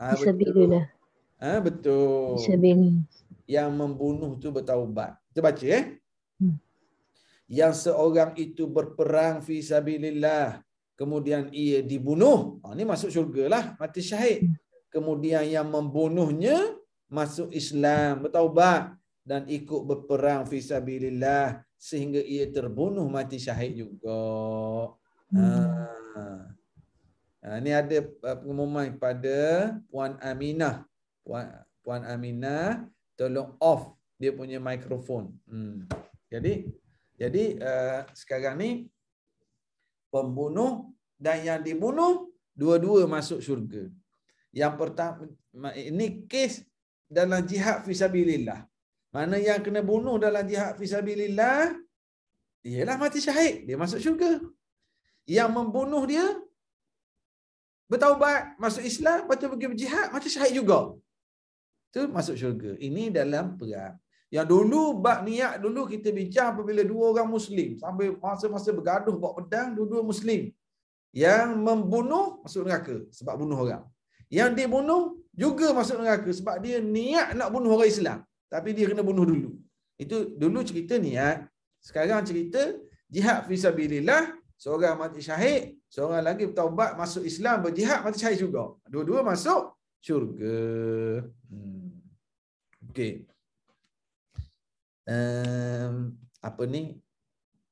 Ha, Bisa betul. Ha, betul. Bisa bini. Yang membunuh tu bertaubat. Kita baca eh. Hmm. Yang seorang itu berperang fi sabilillah. Kemudian ia dibunuh. Ha, ah, ini masuk syurga lah. Mati syahid. Hmm. Kemudian yang membunuhnya masuk Islam. Bertaubat. Dan ikut berperang fi sabilillah. Sehingga ia terbunuh mati syahid juga. Ha. Ini ah, ada ah, pengumuman kepada Puan Aminah. Puan, Puan Aminah tolong off dia punya mikrofon. Hmm. Jadi jadi uh, sekarang ni pembunuh dan yang dibunuh dua-dua masuk syurga. Yang pertama ini kes dalam jihad fisabilillah. Mana yang kena bunuh dalam jihad fisabilillah ialah mati syahid, dia masuk syurga. Yang membunuh dia bertaubat masuk Islam lepas tu pergi berjihad mati syahid juga tu masuk syurga ini dalam perang yang dulu bab niat dulu kita bincang apabila dua orang muslim sampai masa-masa bergaduh bawa pedang dua-dua muslim yang membunuh masuk neraka sebab bunuh orang yang dibunuh juga masuk neraka sebab dia niat nak bunuh orang Islam tapi dia kena bunuh dulu itu dulu cerita niat sekarang cerita jihad fisabilillah seorang mati syahid, seorang lagi bertaubat masuk Islam berjihad mati syahid juga. Dua-dua masuk syurga. Hmm. Okey. Um, apa ni?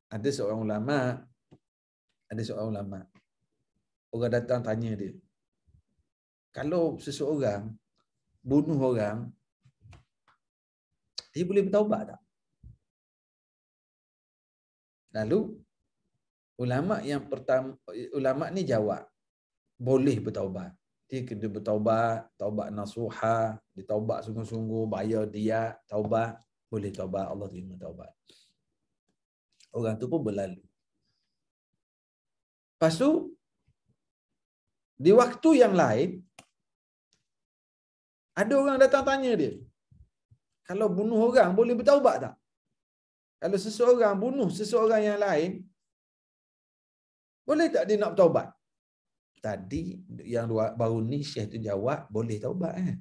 Ada seorang ulama, ada seorang ulama. Orang datang tanya dia. Kalau seseorang bunuh orang, dia boleh bertaubat tak? Lalu ulama yang pertama ulama ni jawab boleh bertaubat dia kena bertaubat taubat nasuha ditaubat sungguh-sungguh bayar dia taubat boleh taubat Allah terima taubat orang tu pun berlalu Pasu di waktu yang lain ada orang datang tanya dia kalau bunuh orang boleh bertaubat tak kalau seseorang bunuh seseorang yang lain boleh tak dia nak bertaubat? Tadi yang baru ni Syekh tu jawab boleh taubat eh.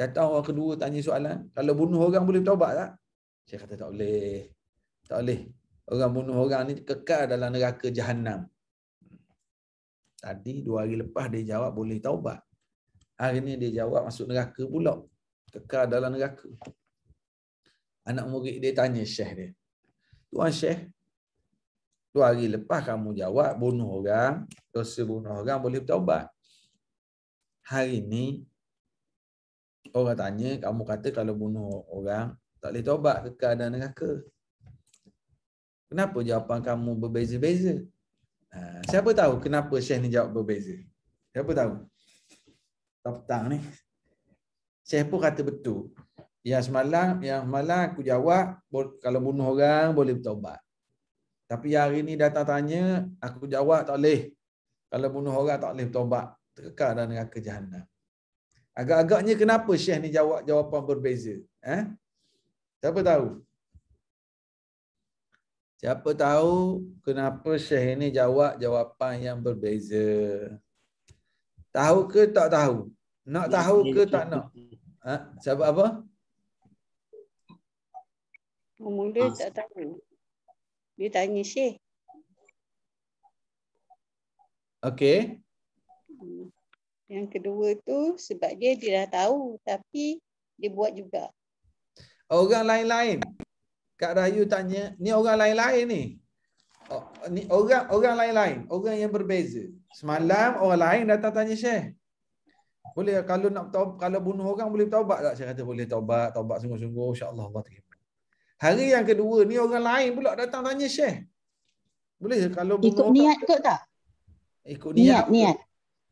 Datang orang kedua tanya soalan, kalau bunuh orang boleh bertaubat tak? Syekh kata tak boleh. Tak boleh. Orang bunuh orang ni kekal dalam neraka jahanam. Tadi dua hari lepas dia jawab boleh taubat. Hari ni dia jawab masuk neraka pula. Kekal dalam neraka. Anak murid dia tanya Syekh dia. Tuan Syekh, Tu hari lepas kamu jawab bunuh orang, dosa bunuh orang boleh bertaubat. Hari ni orang tanya kamu kata kalau bunuh orang tak boleh taubat ke keadaan neraka. Kenapa jawapan kamu berbeza-beza? Ha, siapa tahu kenapa Syekh ni jawab berbeza? Siapa tahu? Tak petang ni. Syekh pun kata betul. Yang semalam, yang malam aku jawab kalau bunuh orang boleh bertaubat. Tapi hari ni datang tanya, aku jawab tak boleh. Kalau bunuh orang tak boleh bertobat. Terkekal dalam neraka jahannam. Agak-agaknya kenapa Syekh ni jawab jawapan berbeza? Eh? Siapa tahu? Siapa tahu kenapa Syekh ini jawab jawapan yang berbeza? Tahu ke tak tahu? Nak tahu ke tak nak? Ha? Siapa apa? Mula ah. tak tahu. Dia tanya Syekh. Okey. Yang kedua tu sebab dia dia dah tahu tapi dia buat juga. Orang lain-lain. Kak Rayu tanya, ni orang lain-lain ni. Oh, ni orang orang lain-lain, orang yang berbeza. Semalam orang lain datang tanya Syekh. Boleh kalau nak tahu kalau bunuh orang boleh taubat tak? Saya kata boleh taubat, taubat sungguh-sungguh insya-Allah Allah terima. Hari yang kedua ni orang lain pula datang tanya Syekh. Boleh kalau bunuh ikut niat ke tak? Ikut niat. Niat. Niat.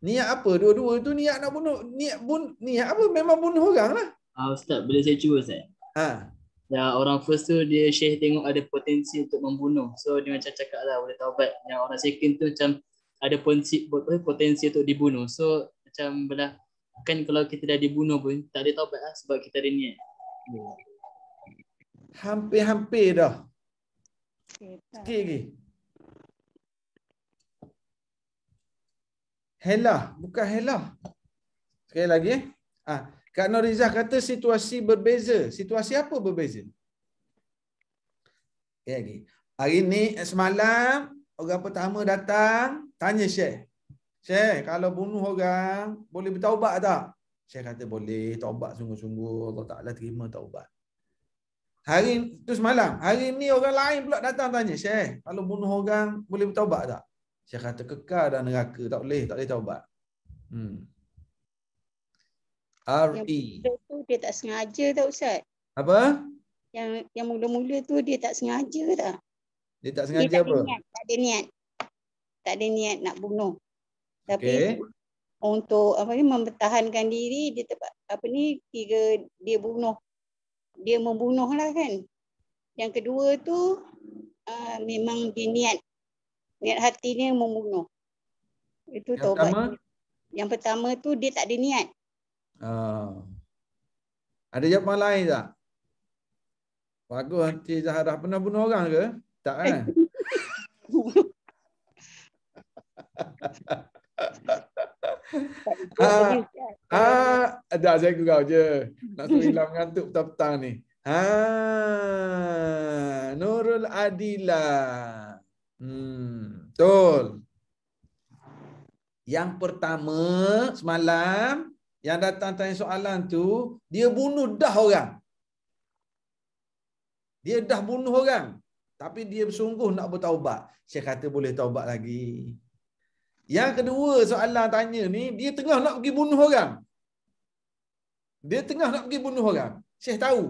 niat apa? Dua-dua tu niat nak bunuh. Niat bun niat apa? Memang bunuh orang lah. Uh, Ustaz, boleh saya cuba saya Ha. Ya, orang first tu dia Syekh tengok ada potensi untuk membunuh. So dia macam cakap lah boleh taubat. Yang orang second tu macam ada potensi, potensi untuk dibunuh. So macam belah kan kalau kita dah dibunuh pun tak ada taubat lah sebab kita ada niat. Yeah. Hampir-hampir dah. Sikit lagi. Hela. Bukan Hela. Sekali lagi. Ah, Kak Nur Rizah kata situasi berbeza. Situasi apa berbeza? Sekali lagi. Hari ni eh, semalam orang pertama datang tanya Syekh. Syekh, kalau bunuh orang boleh bertaubat tak? Syekh kata boleh. Taubat sungguh-sungguh. Allah Ta'ala terima taubat. Hari tu semalam, hari ni orang lain pula datang tanya, "Syekh, eh, kalau bunuh orang boleh bertaubat tak?" Syekh kata kekal dan neraka, tak boleh, tak boleh taubat. Hmm. RE. Yang e. dia tak sengaja tak ustaz. Apa? Yang yang mula-mula tu dia tak sengaja tak? Dia tak sengaja dia tak apa? Niat, tak ada niat. Tak ada niat nak bunuh. Tapi okay. untuk apa ni mempertahankan diri dia tepat, apa ni tiga dia bunuh dia membunuh lah kan. Yang kedua tu uh, memang dia niat. Niat hatinya membunuh. Itu Yang taubat. Pertama? Yang pertama tu dia tak ada niat. Uh, ada jawapan lain tak? Bagus Encik Zaharah pernah bunuh orang ke? Tak kan? *laughs* *laughs* ah, kan? ah, dah saya gurau je. Nak suruh hilang mengantuk petang-petang ni. Ha, ah, Nurul Adila. Hmm, betul. Yang pertama semalam yang datang tanya soalan tu, dia bunuh dah orang. Dia dah bunuh orang. Tapi dia bersungguh nak bertaubat. Saya kata boleh taubat lagi. Yang kedua soalan tanya ni, dia tengah nak pergi bunuh orang. Dia tengah nak pergi bunuh orang. Syekh tahu.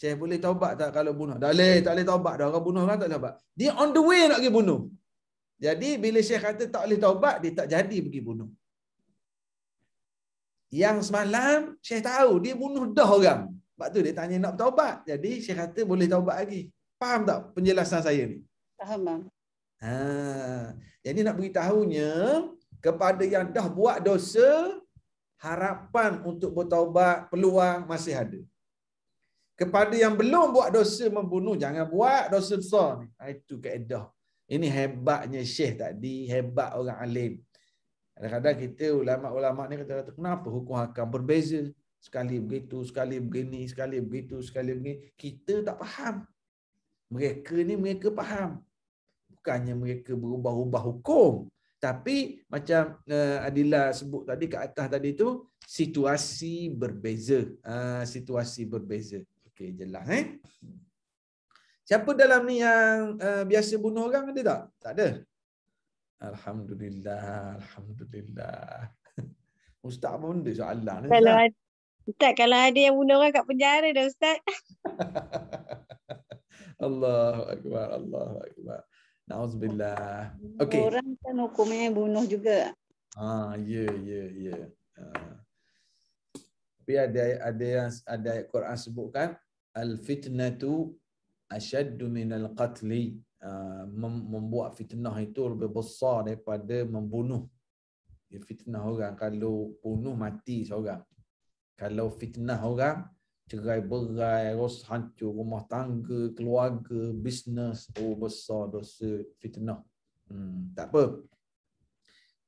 Syekh boleh taubat tak kalau bunuh? Tak boleh, tak boleh taubat dah. Orang bunuh orang tak taubat. Dia on the way nak pergi bunuh. Jadi bila Syekh kata tak boleh taubat, dia tak jadi pergi bunuh. Yang semalam, Syekh tahu dia bunuh dah orang. Sebab tu dia tanya nak taubat. Jadi Syekh kata boleh taubat lagi. Faham tak penjelasan saya ni? Faham bang. Ha, jadi nak beritahunya kepada yang dah buat dosa, harapan untuk bertaubat peluang masih ada. Kepada yang belum buat dosa membunuh, jangan buat dosa besar. Ha, itu keedah. Ini hebatnya syekh tadi, hebat orang alim. Kadang-kadang kita ulama-ulama ni kata, kata kenapa hukum hakam berbeza? Sekali begitu, sekali begini, sekali begitu, sekali begini. Kita tak faham. Mereka ni mereka faham bukannya mereka berubah-ubah hukum tapi macam uh, Adila sebut tadi kat atas tadi tu situasi berbeza uh, situasi berbeza okey jelas eh siapa dalam ni yang uh, biasa bunuh orang ada tak tak ada alhamdulillah alhamdulillah *laughs* ustaz pun ada soalan ni eh, kalau ada, ustaz kalau ada yang bunuh orang kat penjara dah ustaz *laughs* Allahu akbar Allahu akbar Nauzubillah. Okey. Orang kan hukumnya bunuh juga. Ah, ya, ya, ya. Ha. Tapi ada ada yang ada ayat Quran sebutkan al fitnatu ashaddu min al qatli. Uh, membuat fitnah itu lebih besar daripada membunuh. Ya, fitnah orang kalau bunuh mati seorang. Kalau fitnah orang cerai berai, ros hancur rumah tangga, keluarga, bisnes, oh besar dosa fitnah. Hmm, tak apa.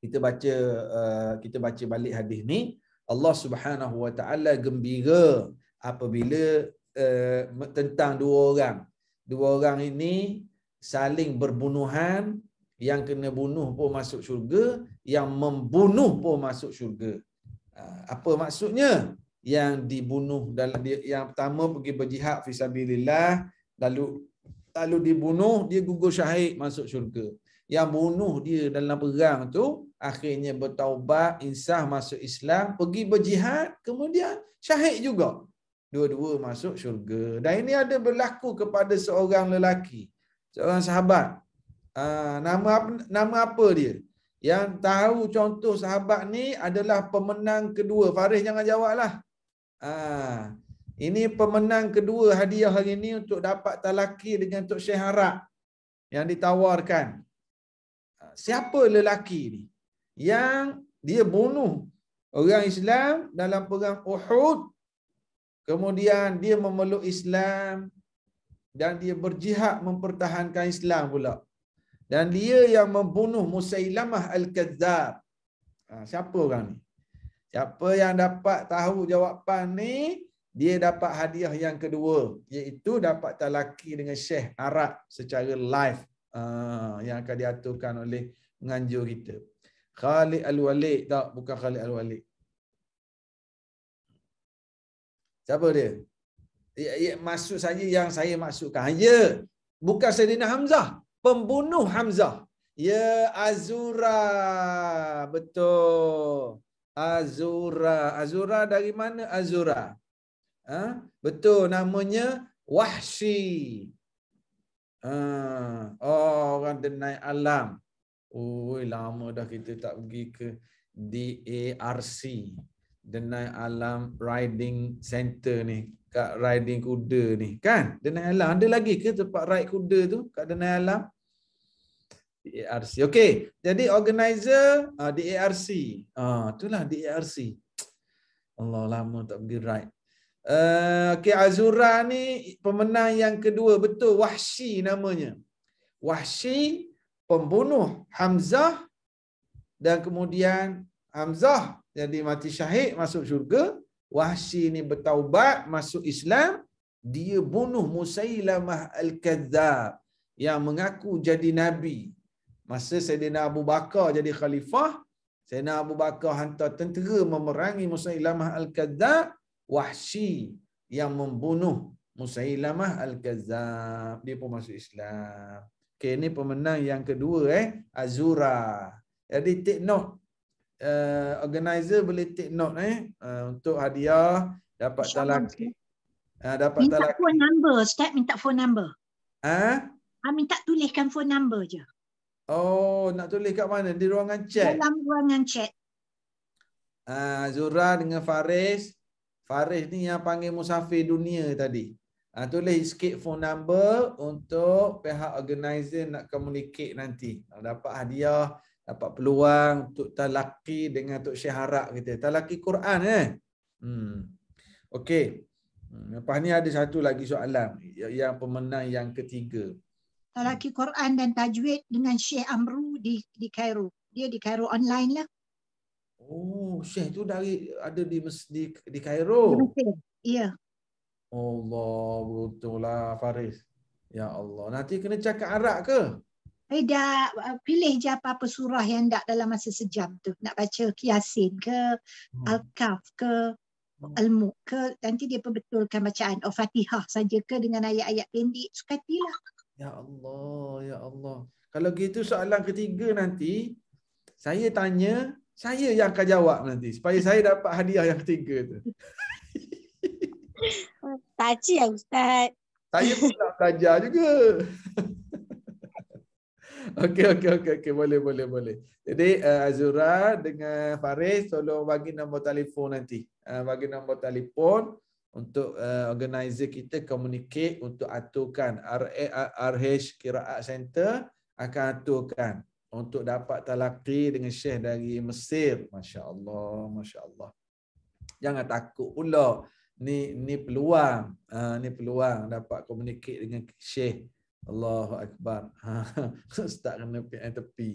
Kita baca uh, kita baca balik hadis ni, Allah Subhanahu Wa Taala gembira apabila uh, tentang dua orang. Dua orang ini saling berbunuhan, yang kena bunuh pun masuk syurga, yang membunuh pun masuk syurga. Uh, apa maksudnya? yang dibunuh dalam yang pertama pergi berjihad fi fisabilillah lalu lalu dibunuh dia gugur syahid masuk syurga yang bunuh dia dalam perang tu akhirnya bertaubat insaf masuk Islam pergi berjihad kemudian syahid juga dua-dua masuk syurga dan ini ada berlaku kepada seorang lelaki seorang sahabat ah, nama apa nama apa dia yang tahu contoh sahabat ni adalah pemenang kedua Faris jangan jawablah Ah, ini pemenang kedua hadiah hari ini untuk dapat talaki dengan Tok Syekh Harap yang ditawarkan. Ah, siapa lelaki ni yang dia bunuh orang Islam dalam perang Uhud. Kemudian dia memeluk Islam dan dia berjihad mempertahankan Islam pula. Dan dia yang membunuh Musailamah Al-Kadzab. Ah, siapa orang ni? Siapa yang dapat tahu jawapan ni, dia dapat hadiah yang kedua. Iaitu dapat talaki dengan Syekh Arab secara live. Uh, yang akan diaturkan oleh nganjur kita. Khalid Al-Walid. Tak, bukan Khalid Al-Walid. Siapa dia? Ya, ya, maksud saya yang saya maksudkan. Ha, ya, bukan Sayyidina Hamzah. Pembunuh Hamzah. Ya, Azura. Betul. Azura. Azura dari mana Azura? Ha? Betul namanya Wahsi. Ha. Oh, orang denai alam. Oh, lama dah kita tak pergi ke DARC. Denai Alam Riding Center ni. Kat riding kuda ni. Kan? Denai Alam. Ada lagi ke tempat ride kuda tu? Kat Denai Alam? di ARC. Okey, jadi organizer uh, di Ah, uh, itulah di Allah lama tak pergi right. Uh, eh, okay, Azura ni pemenang yang kedua betul Wahsi namanya. Wahsi pembunuh Hamzah dan kemudian Hamzah jadi mati syahid masuk syurga. Wahsi ni bertaubat masuk Islam. Dia bunuh Musailamah Al-Kadzab yang mengaku jadi Nabi. Masa Sayyidina Abu Bakar jadi khalifah, Sayyidina Abu Bakar hantar tentera memerangi Musailamah Al-Kadzab, Wahsy yang membunuh Musailamah Al-Kadzab. Dia pun masuk Islam. Okey, ini pemenang yang kedua eh, Azura. Jadi take note. Uh, organizer boleh take note eh uh, untuk hadiah dapat talak. Ah dapat talak. Minta phone number, Ustaz minta phone number. Ha? Ah minta tuliskan phone number je. Oh, nak tulis kat mana? Di ruangan chat. Dalam ruangan chat. Ah, Zura dengan Faris. Faris ni yang panggil musafir dunia tadi. Ah, tulis sikit phone number untuk pihak organizer nak communicate nanti. Dapat hadiah, dapat peluang untuk talaki dengan Tok Syekh kita. Talaki Quran eh. Hmm. Okey. Hmm, lepas ni ada satu lagi soalan yang pemenang yang ketiga. Talaki hmm. Quran dan Tajwid dengan Syekh Amru di di Cairo. Dia di Cairo online lah. Oh, Syekh tu dari ada di di di Cairo. Iya. Allah betul lah Faris. Ya Allah. Nanti kena cakap Arab ke? Eh dah uh, pilih je apa-apa surah yang nak dalam masa sejam tu. Nak baca Yasin ke, hmm. Al-Kaf ke, hmm. Al-Muk ke. Nanti dia perbetulkan bacaan. Oh Fatihah saja ke dengan ayat-ayat pendek. Sukatilah. Ya Allah, ya Allah. Kalau gitu soalan ketiga nanti saya tanya, saya yang akan jawab nanti supaya saya dapat hadiah yang ketiga tu. Taci *laughs* ya ustaz. Saya pun nak belajar juga. *laughs* okey okey okey okey boleh boleh boleh. Jadi uh, Azura dengan Faris tolong bagi nombor telefon nanti. Uh, bagi nombor telefon untuk uh, organizer kita communicate untuk aturkan RH Kiraat Center akan aturkan untuk dapat talaqi dengan syekh dari Mesir. Masya-Allah, masya-Allah. Jangan takut pula. Ni ni peluang, uh, ni peluang dapat communicate dengan syekh. Allahu akbar. *laughs* Ustaz kena pergi tepi.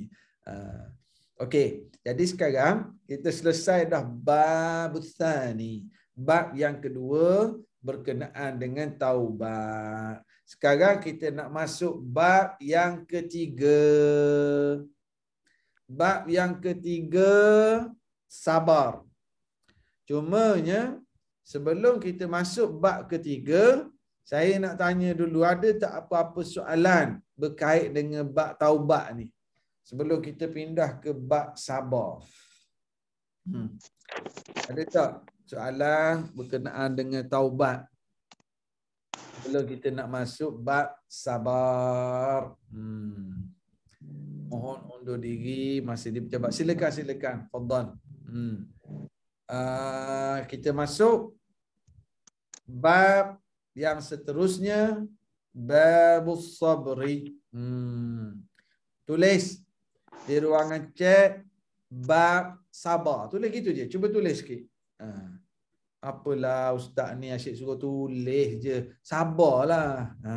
Uh, Okey, jadi sekarang kita selesai dah bab tsani bab yang kedua berkenaan dengan taubat. Sekarang kita nak masuk bab yang ketiga. Bab yang ketiga sabar. Cuma Cumanya sebelum kita masuk bab ketiga, saya nak tanya dulu ada tak apa-apa soalan berkait dengan bab taubat ni? Sebelum kita pindah ke bab sabar. Hmm. Ada tak? soalan berkenaan dengan taubat. Kalau kita nak masuk bab sabar. Hmm. Mohon undur diri masih di pejabat. Silakan silakan. Fadhan. Hmm. Uh, kita masuk bab yang seterusnya bab sabri. Hmm. Tulis di ruangan chat bab sabar. Tulis gitu je. Cuba tulis sikit. Ha. Apalah ustaz ni asyik suruh tulis je. Sabarlah. Ha.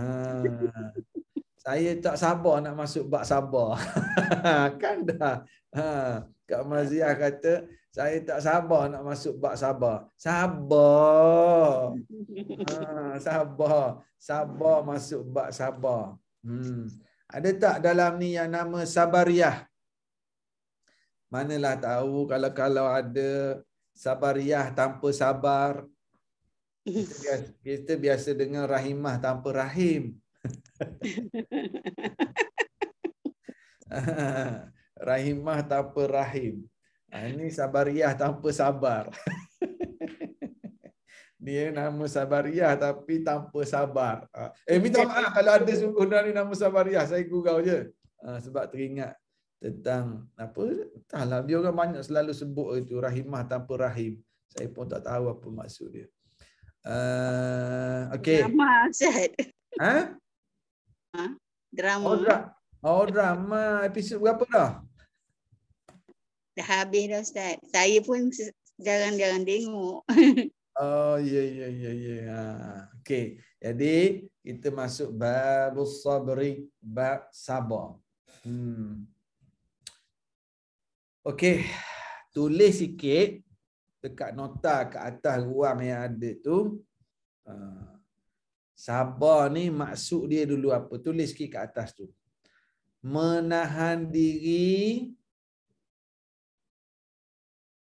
Saya tak sabar nak masuk bak sabar. *laughs* kan dah. Ha. Kak Maziah kata, saya tak sabar nak masuk bak sabar. Sabar. Ha. Sabar. Sabar masuk bak sabar. Hmm. Ada tak dalam ni yang nama sabariah? Manalah tahu kalau kalau ada sabariyah tanpa sabar. Kita biasa, dengar rahimah tanpa rahim. *laughs* rahimah tanpa rahim. Ini ah, sabariyah tanpa sabar. *laughs* Dia nama sabariyah tapi tanpa sabar. Ah, eh minta maaf kalau ada sungguh ni nama sabariyah. Saya gugau je. Ah, sebab teringat tentang apa entahlah dia orang banyak selalu sebut itu rahimah tanpa rahim saya pun tak tahu apa maksud dia uh, ah, okay. drama set ha? ha? drama oh, dra- oh drama episod berapa dah dah habis dah ustaz saya pun jangan-jangan tengok *laughs* oh ya ya ya ya ha. okey jadi kita masuk bab sabri bab sabar hmm Okey, tulis sikit dekat nota kat atas ruang yang ada tu. Ah, sabar ni maksud dia dulu apa? Tulis sikit kat atas tu. Menahan diri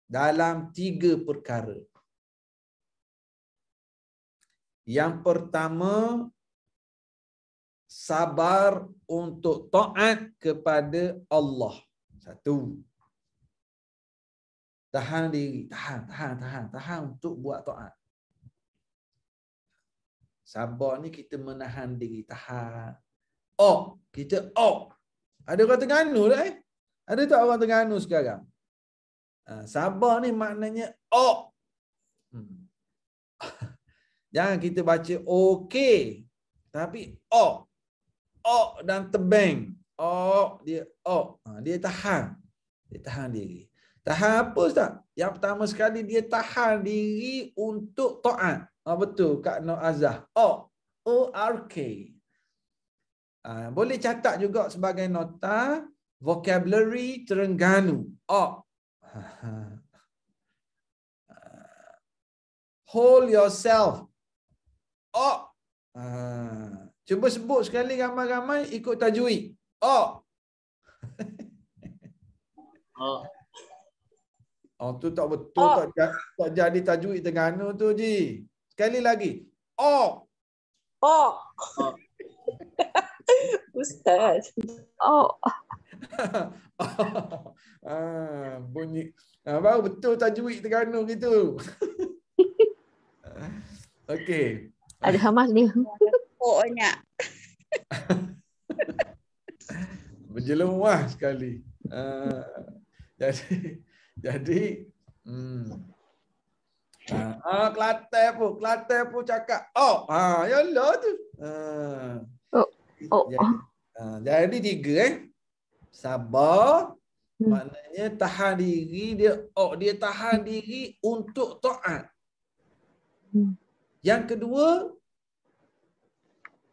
dalam tiga perkara. Yang pertama, sabar untuk taat kepada Allah. Satu. Satu tahan diri, tahan, tahan, tahan, tahan untuk buat taat. Sabar ni kita menahan diri, tahan. Oh, kita oh. Ada orang Terengganu dah eh? Ada tak orang Terengganu sekarang? Ha, sabar ni maknanya oh. Hmm. *laughs* Jangan kita baca okey. Tapi oh. Oh dan tebeng. Oh, dia oh. dia tahan. Dia tahan diri. Tahan apa Ustaz? Yang pertama sekali dia tahan diri untuk taat. Oh, betul Kak Nur Azah. O oh, O R K. Ah, boleh catat juga sebagai nota vocabulary Terengganu. O. Oh. *laughs* Hold yourself. O. Oh. Ah, cuba sebut sekali ramai-ramai ikut tajwid. O. Oh. *laughs* Oh tu tak betul oh. tak, tak jadi tajwid Terengganu tu ji. Sekali lagi. Oh. Oh. oh. *laughs* Ustaz. Oh. *laughs* ah, bunyi. Ah, baru betul tajwid Terengganu gitu. *laughs* Okey. Ada hamas ni. Oh banyak. Berjelumah sekali. Uh, jadi jadi hmm. Ah, ah Kelate pun, Kelate cakap. Oh, ha ah, ya tu. Ah. Oh. Oh. Jadi, ah, jadi tiga eh. Sabar hmm. maknanya tahan diri dia oh dia tahan hmm. diri untuk taat. Hmm. Yang kedua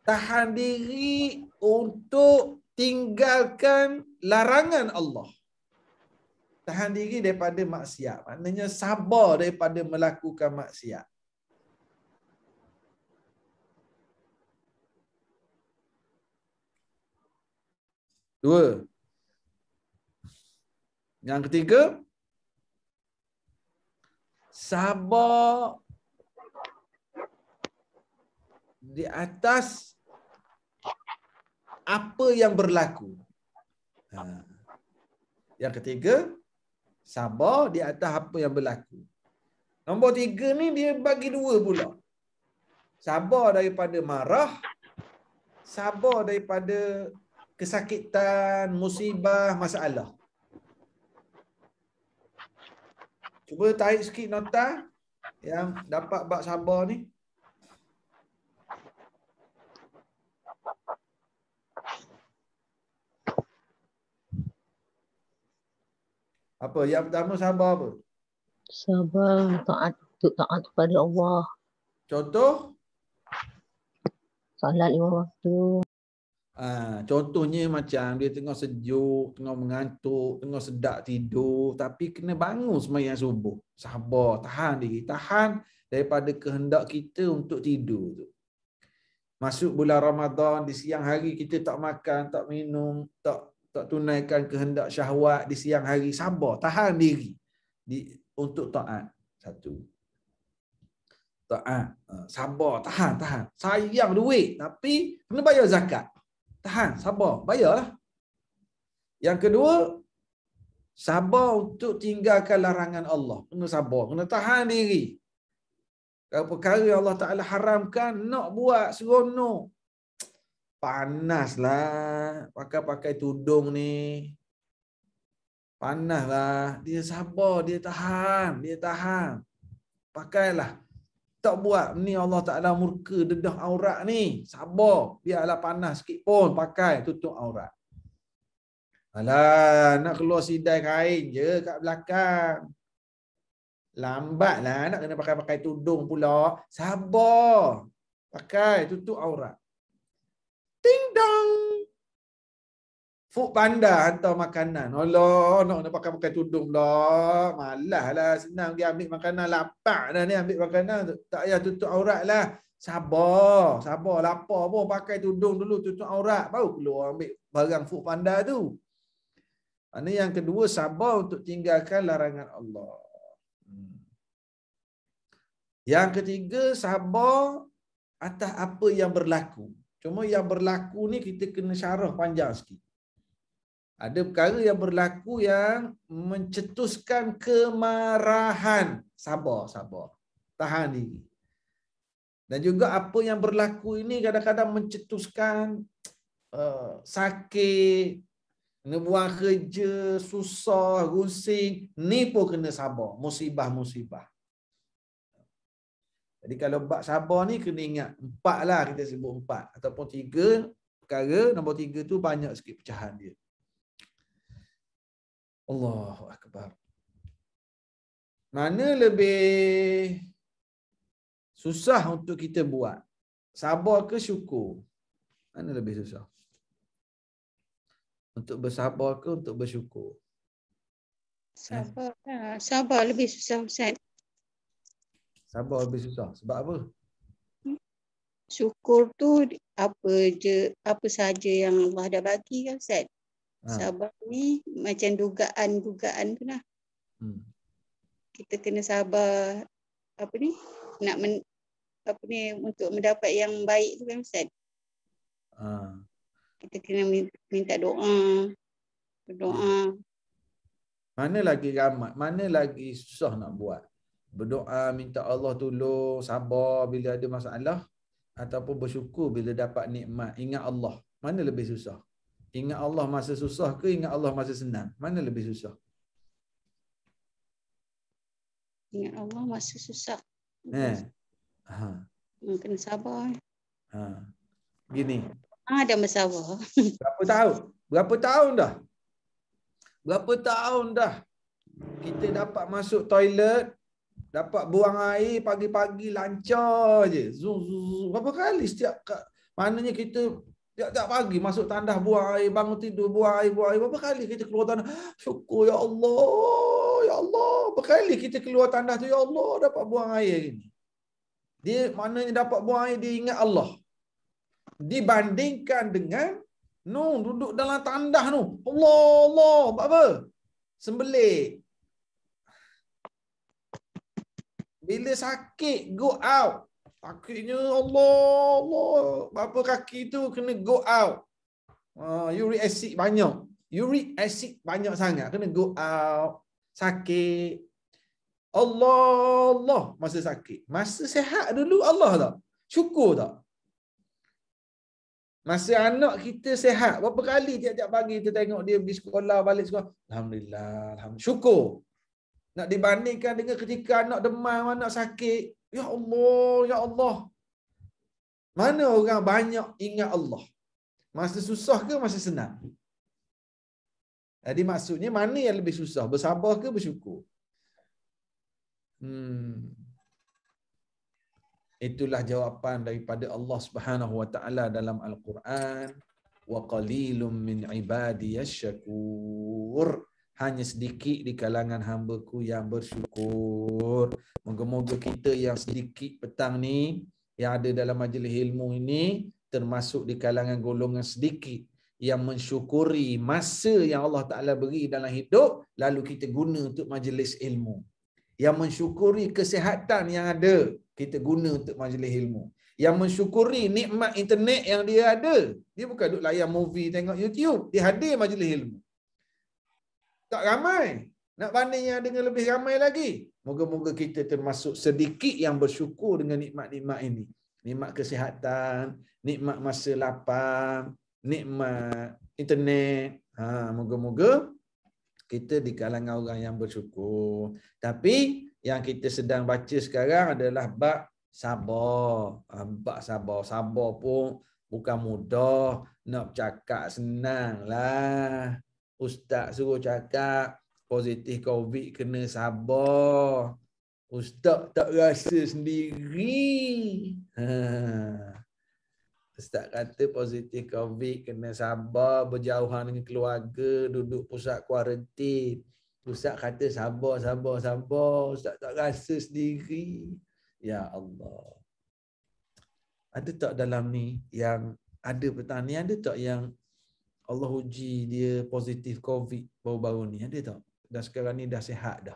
tahan diri untuk tinggalkan larangan Allah tahan diri daripada maksiat. Maknanya sabar daripada melakukan maksiat. Dua. Yang ketiga, sabar di atas apa yang berlaku. Ha. Yang ketiga, sabar di atas apa yang berlaku. Nombor tiga ni dia bagi dua pula. Sabar daripada marah, sabar daripada kesakitan, musibah, masalah. Cuba tarik sikit nota yang dapat bab sabar ni. Apa? Yang pertama sabar apa? Sabar taat untuk taat kepada Allah. Contoh? Solat lima waktu. Ha, contohnya macam dia tengah sejuk, tengah mengantuk, tengah sedap tidur tapi kena bangun semayang subuh. Sabar, tahan diri. Tahan daripada kehendak kita untuk tidur Masuk bulan Ramadan, di siang hari kita tak makan, tak minum, tak tak tunaikan kehendak syahwat di siang hari sabar tahan diri di, untuk taat satu taat ha, sabar tahan tahan sayang duit tapi kena bayar zakat tahan sabar bayarlah yang kedua sabar untuk tinggalkan larangan Allah kena sabar kena tahan diri kalau perkara Allah Ta'ala haramkan, nak buat seronok, Panas lah, pakai pakai tudung ni lah, dia sabar dia tahan dia tahan pakailah tak buat ni Allah Taala murka dedah aurat ni sabar biarlah panas sikit pun pakai tutup aurat alah nak keluar sidai kain je kat belakang lambatlah nak kena pakai pakai tudung pula sabar pakai tutup aurat Ting dong. Food panda hantar makanan. Allah, nak nak pakai pakai tudung dah. Malahlah senang dia ambil makanan lapar dah ni ambil makanan tak payah tutup aurat lah. Sabar, sabar lapar pun pakai tudung dulu tutup aurat baru keluar ambil barang food panda tu. Ini ah, yang kedua sabar untuk tinggalkan larangan Allah. Hmm. Yang ketiga sabar atas apa yang berlaku. Cuma yang berlaku ni kita kena syarah panjang sikit. Ada perkara yang berlaku yang mencetuskan kemarahan. Sabar, sabar. Tahan diri. Dan juga apa yang berlaku ini kadang-kadang mencetuskan uh, sakit, kena buang kerja, susah, rusing. Ni pun kena sabar. Musibah-musibah. Jadi kalau bab sabar ni kena ingat empat lah kita sebut empat ataupun tiga perkara nombor tiga tu banyak sikit pecahan dia. Allahu akbar. Mana lebih susah untuk kita buat? Sabar ke syukur? Mana lebih susah? Untuk bersabar ke untuk bersyukur? Sabar. Lah. Sabar lebih susah Ustaz. Sabar lebih susah. Sebab apa? Syukur tu apa je apa saja yang Allah dah bagi kan Ustaz. Ha. Sabar ni macam dugaan-dugaan tu lah. Hmm. Kita kena sabar apa ni? Nak men, apa ni untuk mendapat yang baik tu kan Ustaz. Ha. Kita kena minta doa. Doa. Hmm. Mana lagi ramai? Mana lagi susah nak buat? berdoa minta Allah tolong sabar bila ada masalah ataupun bersyukur bila dapat nikmat ingat Allah mana lebih susah ingat Allah masa susah ke ingat Allah masa senang mana lebih susah ingat Allah masa susah eh ha hmm, kena sabar ha gini ada ha, bersabar berapa tahun berapa tahun dah berapa tahun dah kita dapat masuk toilet dapat buang air pagi-pagi lancar je. Zuz, zuz, zuz. Berapa kali setiap maknanya kita tiap-tiap pagi masuk tandas buang air, bangun tidur buang air, buang air. Berapa kali kita keluar tandas? Syukur ya Allah, ya Allah. Berapa kali kita keluar tandas tu ya Allah dapat buang air gini. Dia maknanya dapat buang air dia ingat Allah. Dibandingkan dengan Nun duduk dalam tandas tu. Allah, Allah. Apa? Sembelik. Bila sakit, go out. Sakitnya Allah, Allah. Berapa kaki tu kena go out. Uh, uric acid banyak. Uric acid banyak sangat. Kena go out. Sakit. Allah, Allah masa sakit. Masa sehat dulu Allah tak? Syukur tak? Masa anak kita sehat. Berapa kali tiap-tiap pagi kita tengok dia pergi sekolah, balik sekolah. Alhamdulillah. alhamdulillah. Syukur. Nak dibandingkan dengan ketika anak demam, anak sakit. Ya Allah, ya Allah. Mana orang banyak ingat Allah? Masa susah ke masa senang? Jadi maksudnya mana yang lebih susah? Bersabar ke bersyukur? Hmm. Itulah jawapan daripada Allah Subhanahu wa taala dalam Al-Quran wa qalilum min ibadiyasy syakur hanya sedikit di kalangan hambaku yang bersyukur. Moga-moga kita yang sedikit petang ni yang ada dalam majlis ilmu ini termasuk di kalangan golongan sedikit yang mensyukuri masa yang Allah Ta'ala beri dalam hidup lalu kita guna untuk majlis ilmu. Yang mensyukuri kesihatan yang ada kita guna untuk majlis ilmu. Yang mensyukuri nikmat internet yang dia ada. Dia bukan duduk layan movie tengok YouTube. Dia hadir majlis ilmu tak ramai nak banding yang dengan lebih ramai lagi moga-moga kita termasuk sedikit yang bersyukur dengan nikmat-nikmat ini nikmat kesihatan nikmat masa lapang nikmat internet ha moga-moga kita di kalangan orang yang bersyukur tapi yang kita sedang baca sekarang adalah Bak sabar ha, Bak sabar sabar pun bukan mudah nak cakap senang lah. Ustaz suruh cakap positif COVID kena sabar. Ustaz tak rasa sendiri. Ha. Ustaz kata positif COVID kena sabar berjauhan dengan keluarga, duduk pusat kuarantin. Ustaz kata sabar, sabar, sabar. Ustaz tak rasa sendiri. Ya Allah. Ada tak dalam ni yang ada petani, ada tak yang Allah uji dia positif COVID baru-baru ni. Ada tak? Dan sekarang ni dah sihat dah.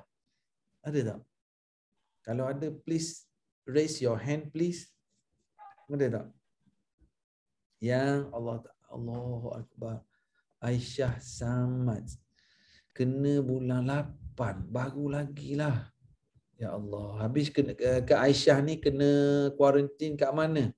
Ada tak? Kalau ada, please raise your hand please. Ada tak? Yang Allah Allahu Akbar. Aisyah Samad. Kena bulan 8. Baru lagi lah. Ya Allah. Habis kena, eh, ke Aisyah ni kena kuarantin kat mana?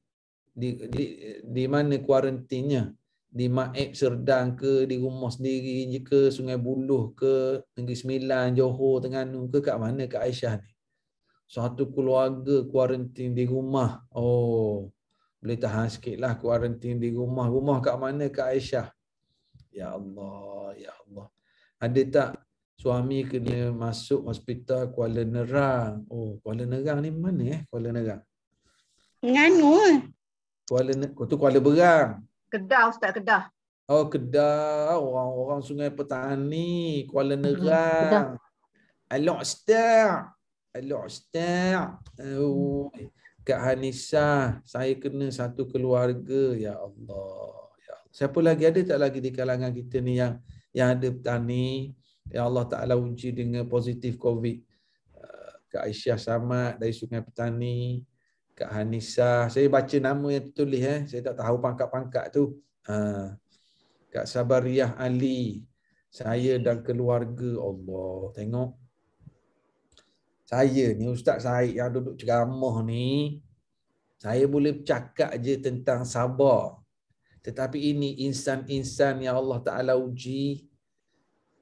Di, di, di mana kuarantinnya? di Maib Serdang ke di rumah sendiri je ke Sungai Buloh ke Negeri Sembilan Johor Terengganu ke kat mana ke Aisyah ni satu keluarga kuarantin di rumah oh boleh tahan sikit lah kuarantin di rumah rumah kat mana ke Aisyah Ya Allah Ya Allah ada tak suami kena masuk hospital Kuala Nerang oh Kuala Nerang ni mana eh Kuala Nerang Nganu Kuala tu Kuala Berang Kedah Ustaz Kedah. Oh Kedah orang-orang Sungai Petani Kuala Nerang. Alok Ustaz. Alok Ustaz. Oh Kak Hanisa, saya kena satu keluarga ya Allah. Ya Allah. Siapa lagi ada tak lagi di kalangan kita ni yang yang ada petani? Ya Allah Taala uji dengan positif COVID. Eh, Kak Aisyah Samad dari Sungai Petani. Kak Hanisa, saya baca nama yang tertulis eh. Saya tak tahu pangkat-pangkat tu. Ha. Kak Sabariah Ali, saya dan keluarga Allah. Tengok. Saya ni Ustaz Said yang duduk ceramah ni, saya boleh cakap je tentang sabar. Tetapi ini insan-insan yang Allah Ta'ala uji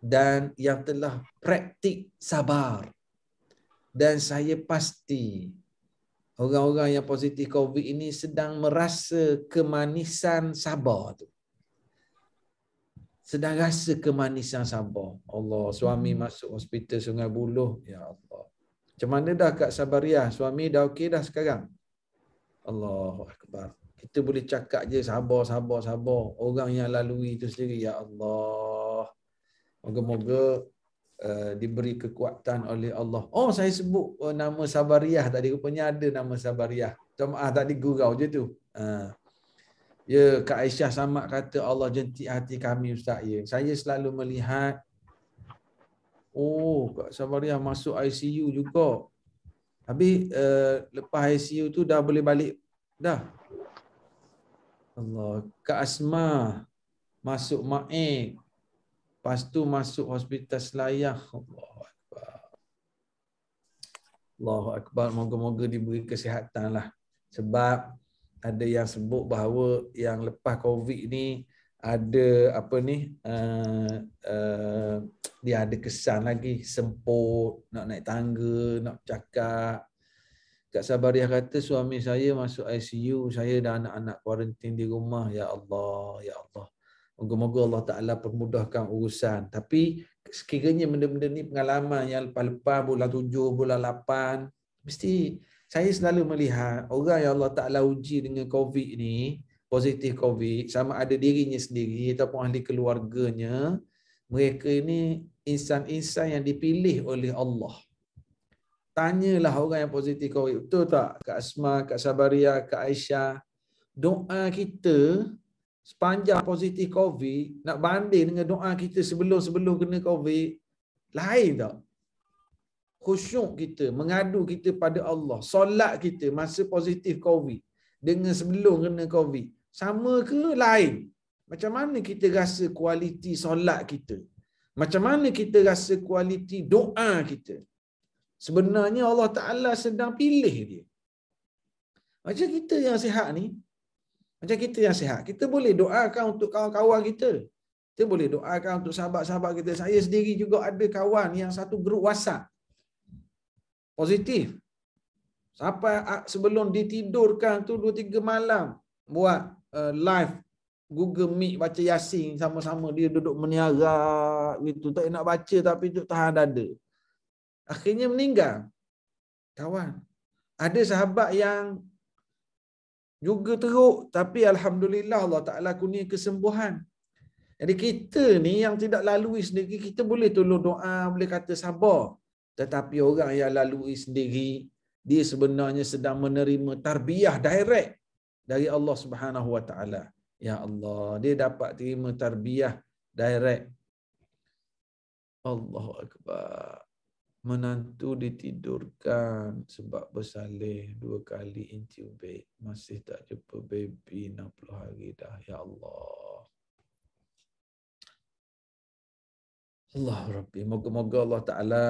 dan yang telah praktik sabar. Dan saya pasti orang-orang yang positif COVID ini sedang merasa kemanisan sabar tu. Sedang rasa kemanisan sabar. Allah, suami hmm. masuk hospital Sungai Buloh. Ya Allah. Macam mana dah kat sabaria, Suami dah okey dah sekarang? Allah Akbar. Kita boleh cakap je sabar, sabar, sabar. Orang yang lalui itu sendiri. Ya Allah. Moga-moga Eh, diberi kekuatan oleh Allah. Oh saya sebut eh, nama Sabariah tadi rupanya ada nama Sabariah. Ah tadi gurau je tu. Uh. Ya Kak Aisyah Samad kata Allah jentik hati kami ustaz ya. Saya selalu melihat oh Kak Sabariah masuk ICU juga. Habis uh, lepas ICU tu dah boleh balik dah. Allah Kak Asma masuk Maik Lepas tu masuk hospital selayah. Allah Akbar. Allah Akbar. Moga-moga diberi kesihatan lah. Sebab ada yang sebut bahawa yang lepas COVID ni ada apa ni uh, uh, dia ada kesan lagi semput nak naik tangga nak cakap Kak Sabariah kata suami saya masuk ICU saya dan anak-anak kuarantin di rumah ya Allah ya Allah Moga-moga Allah Ta'ala permudahkan urusan. Tapi sekiranya benda-benda ni pengalaman yang lepas-lepas bulan tujuh, bulan lapan, mesti saya selalu melihat orang yang Allah Ta'ala uji dengan COVID ni, positif COVID, sama ada dirinya sendiri ataupun ahli keluarganya, mereka ini insan-insan yang dipilih oleh Allah. Tanyalah orang yang positif COVID, betul tak? Kak Asma, Kak Sabaria, Kak Aisyah, doa kita sepanjang positif COVID nak banding dengan doa kita sebelum-sebelum kena COVID, lain tak? Khusyuk kita, mengadu kita pada Allah, solat kita masa positif COVID dengan sebelum kena COVID, sama ke lain? Macam mana kita rasa kualiti solat kita? Macam mana kita rasa kualiti doa kita? Sebenarnya Allah Ta'ala sedang pilih dia. Macam kita yang sihat ni, macam kita yang sihat, kita boleh doakan untuk kawan-kawan kita. Kita boleh doakan untuk sahabat-sahabat kita. Saya sendiri juga ada kawan yang satu grup WhatsApp. Positif. Sampai ah, sebelum ditidurkan tu 2-3 malam buat eh, live Google Meet baca Yasin sama-sama dia duduk meniara gitu tak nak baca tapi tu tahan dada. Akhirnya meninggal. Kawan. Ada sahabat yang juga teruk tapi alhamdulillah Allah Taala kurniakan kesembuhan. Jadi kita ni yang tidak lalui sendiri kita boleh tolong doa, boleh kata sabar. Tetapi orang yang lalui sendiri dia sebenarnya sedang menerima tarbiyah direct dari Allah Subhanahu Wa Taala. Ya Allah, dia dapat terima tarbiyah direct. Allahu akbar menantu ditidurkan sebab bersalih dua kali intubate masih tak jumpa baby 60 hari dah ya Allah Allah Rabbi moga-moga Allah Ta'ala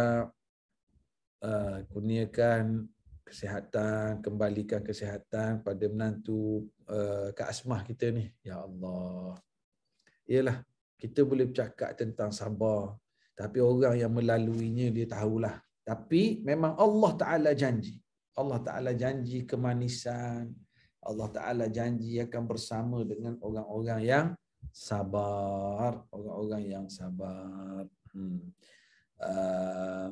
uh, kurniakan kesihatan kembalikan kesihatan pada menantu uh, Kak Asmah kita ni ya Allah iyalah kita boleh bercakap tentang sabar tapi orang yang melaluinya dia tahulah. Tapi memang Allah Ta'ala janji. Allah Ta'ala janji kemanisan. Allah Ta'ala janji akan bersama dengan orang-orang yang sabar. Orang-orang yang sabar. Hmm. Ah.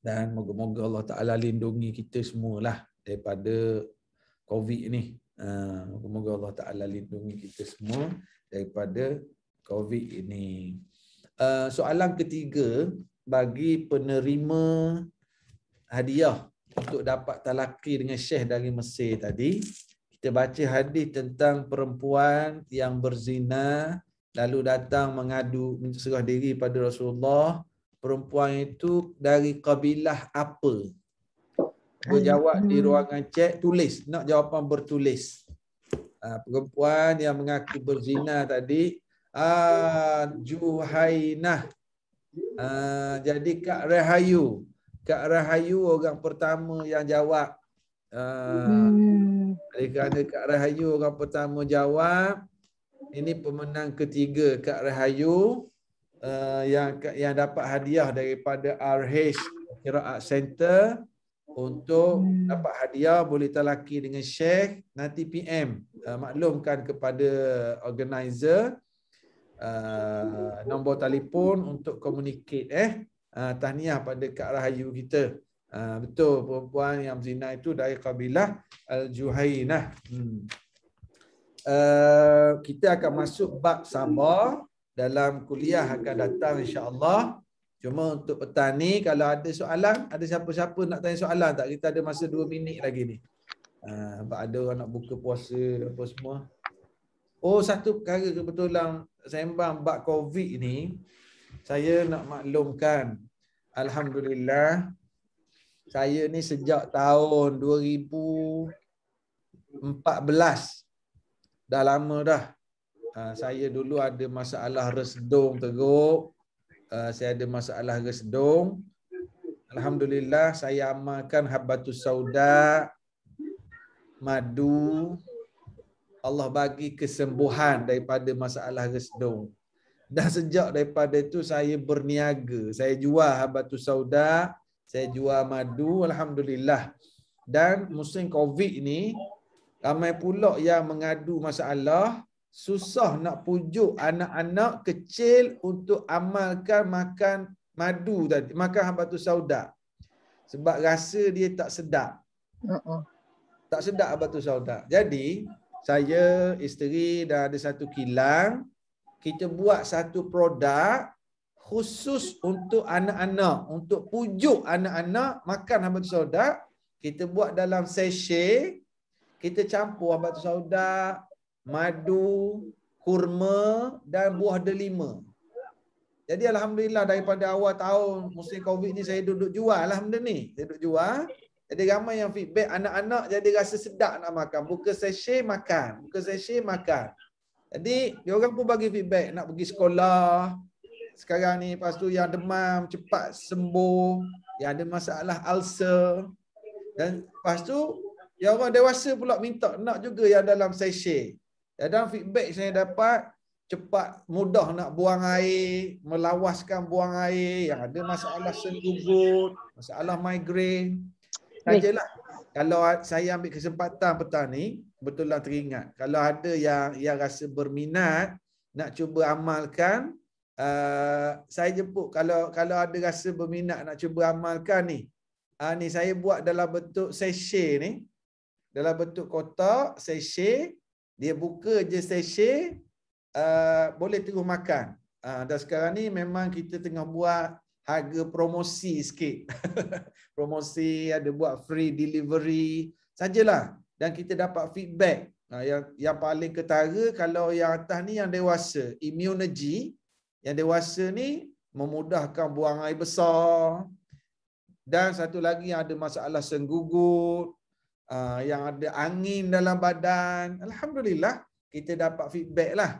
dan moga-moga Allah Ta'ala lindungi kita semualah daripada COVID ini. Ah. moga-moga Allah Ta'ala lindungi kita semua daripada COVID ini. Eh, soalan ketiga bagi penerima hadiah untuk dapat talaki dengan syekh dari Mesir tadi kita baca hadis tentang perempuan yang berzina lalu datang mengadu serah diri pada Rasulullah perempuan itu dari kabilah apa boleh jawab di hmm. ruangan cek tulis nak jawapan bertulis ah, perempuan yang mengaku berzina tadi Juhainah. Uh, ah, jadi Kak Rahayu. Kak Rahayu orang pertama yang jawab. Uh, hmm. Kerana Kak Rahayu orang pertama jawab. Ini pemenang ketiga Kak Rahayu. Uh, yang yang dapat hadiah daripada RH Kiraat Center. Untuk hmm. dapat hadiah boleh talaki dengan Sheikh. Nanti PM uh, maklumkan kepada organizer uh, nombor telefon untuk communicate eh uh, tahniah pada Kak Rahayu kita. Uh, betul perempuan yang zina itu dari kabilah Al-Juhainah. Hmm. Uh, kita akan masuk bab sabar dalam kuliah akan datang insya-Allah. Cuma untuk petang ni kalau ada soalan, ada siapa-siapa nak tanya soalan tak? Kita ada masa dua minit lagi ni. Uh, ada orang nak buka puasa apa semua. Oh satu perkara kebetulan sembang bab COVID ni saya nak maklumkan alhamdulillah saya ni sejak tahun 2014 dah lama dah ah, saya dulu ada masalah resdung teruk ah, saya ada masalah resdung alhamdulillah saya amalkan habatus sauda madu Allah bagi kesembuhan daripada masalah resdung. Dah sejak daripada itu saya berniaga. Saya jual habatu sauda, saya jual madu, Alhamdulillah. Dan musim COVID ni, ramai pula yang mengadu masalah, susah nak pujuk anak-anak kecil untuk amalkan makan madu tadi, makan habatu sauda. Sebab rasa dia tak sedap. Uh-uh. Tak sedap habatu sauda. Jadi, saya, isteri dah ada satu kilang, kita buat satu produk khusus untuk anak-anak, untuk pujuk anak-anak makan habat soda, kita buat dalam sachet, kita campur habat soda, madu, kurma dan buah delima. Jadi alhamdulillah daripada awal tahun musim Covid ni saya duduk jual lah benda ni. Saya duduk jual. Jadi ramai yang feedback anak-anak jadi rasa sedap nak makan. Buka sachet makan. Buka sachet makan. Jadi dia orang pun bagi feedback nak pergi sekolah. Sekarang ni lepas tu yang demam cepat sembuh. Yang ada masalah ulcer. Dan lepas tu yang orang dewasa pula minta nak juga yang dalam sachet. Dan dalam feedback saya dapat cepat mudah nak buang air, melawaskan buang air yang ada masalah sengkubut, masalah migraine. Kajalah. Kalau saya ambil kesempatan petang ni, betul lah teringat. Kalau ada yang yang rasa berminat nak cuba amalkan, uh, saya jemput. Kalau kalau ada rasa berminat nak cuba amalkan ni, uh, ni saya buat dalam bentuk sachet ni. Dalam bentuk kotak, sachet. Dia buka je sachet, uh, boleh terus makan. Uh, dan sekarang ni memang kita tengah buat harga promosi sikit. *laughs* promosi, ada buat free delivery, sajalah. Dan kita dapat feedback. Yang yang paling ketara kalau yang atas ni yang dewasa, immunity, yang dewasa ni memudahkan buang air besar. Dan satu lagi yang ada masalah senggugut, ah, yang ada angin dalam badan. Alhamdulillah, kita dapat feedback lah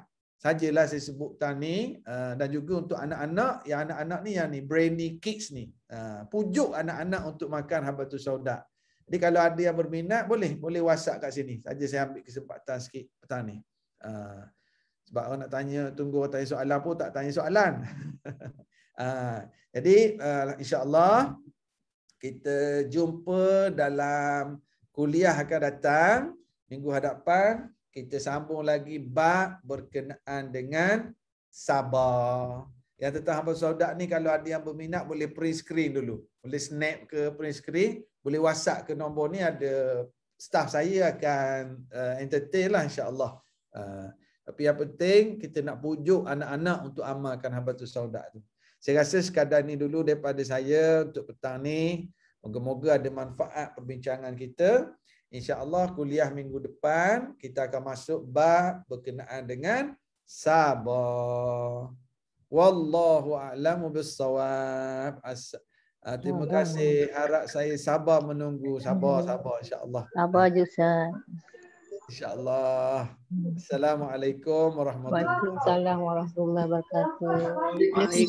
sajalah saya sebutkan ni uh, eh, dan juga untuk anak-anak yang anak-anak ni yang ni brainy kids ni eh, pujuk anak-anak untuk makan habatus sauda jadi kalau ada yang berminat boleh boleh whatsapp kat sini saja saya ambil kesempatan sikit petang ni eh, sebab orang nak tanya tunggu orang tanya soalan pun tak tanya soalan *laughs* jadi insya Allah kita jumpa dalam kuliah akan datang minggu hadapan kita sambung lagi bab berkenaan dengan sabar. Yang tentang hamba saudak ni kalau ada yang berminat boleh print screen dulu. Boleh snap ke print screen, boleh WhatsApp ke nombor ni ada staff saya akan uh, entertain lah insya-Allah. Uh, tapi yang penting kita nak pujuk anak-anak untuk amalkan hamba tu saudak tu. Saya rasa sekadar ni dulu daripada saya untuk petang ni. Moga-moga ada manfaat perbincangan kita. InsyaAllah kuliah minggu depan kita akan masuk bab berkenaan dengan sabar. Wallahu a'lamu bissawab. As uh, terima kasih. Harap saya sabar menunggu. Sabar, sabar insyaAllah. Sabar je, Ustaz. InsyaAllah. Hmm. Assalamualaikum warahmatullahi wabarakatuh. Waalaikumsalam warahmatullahi wabarakatuh.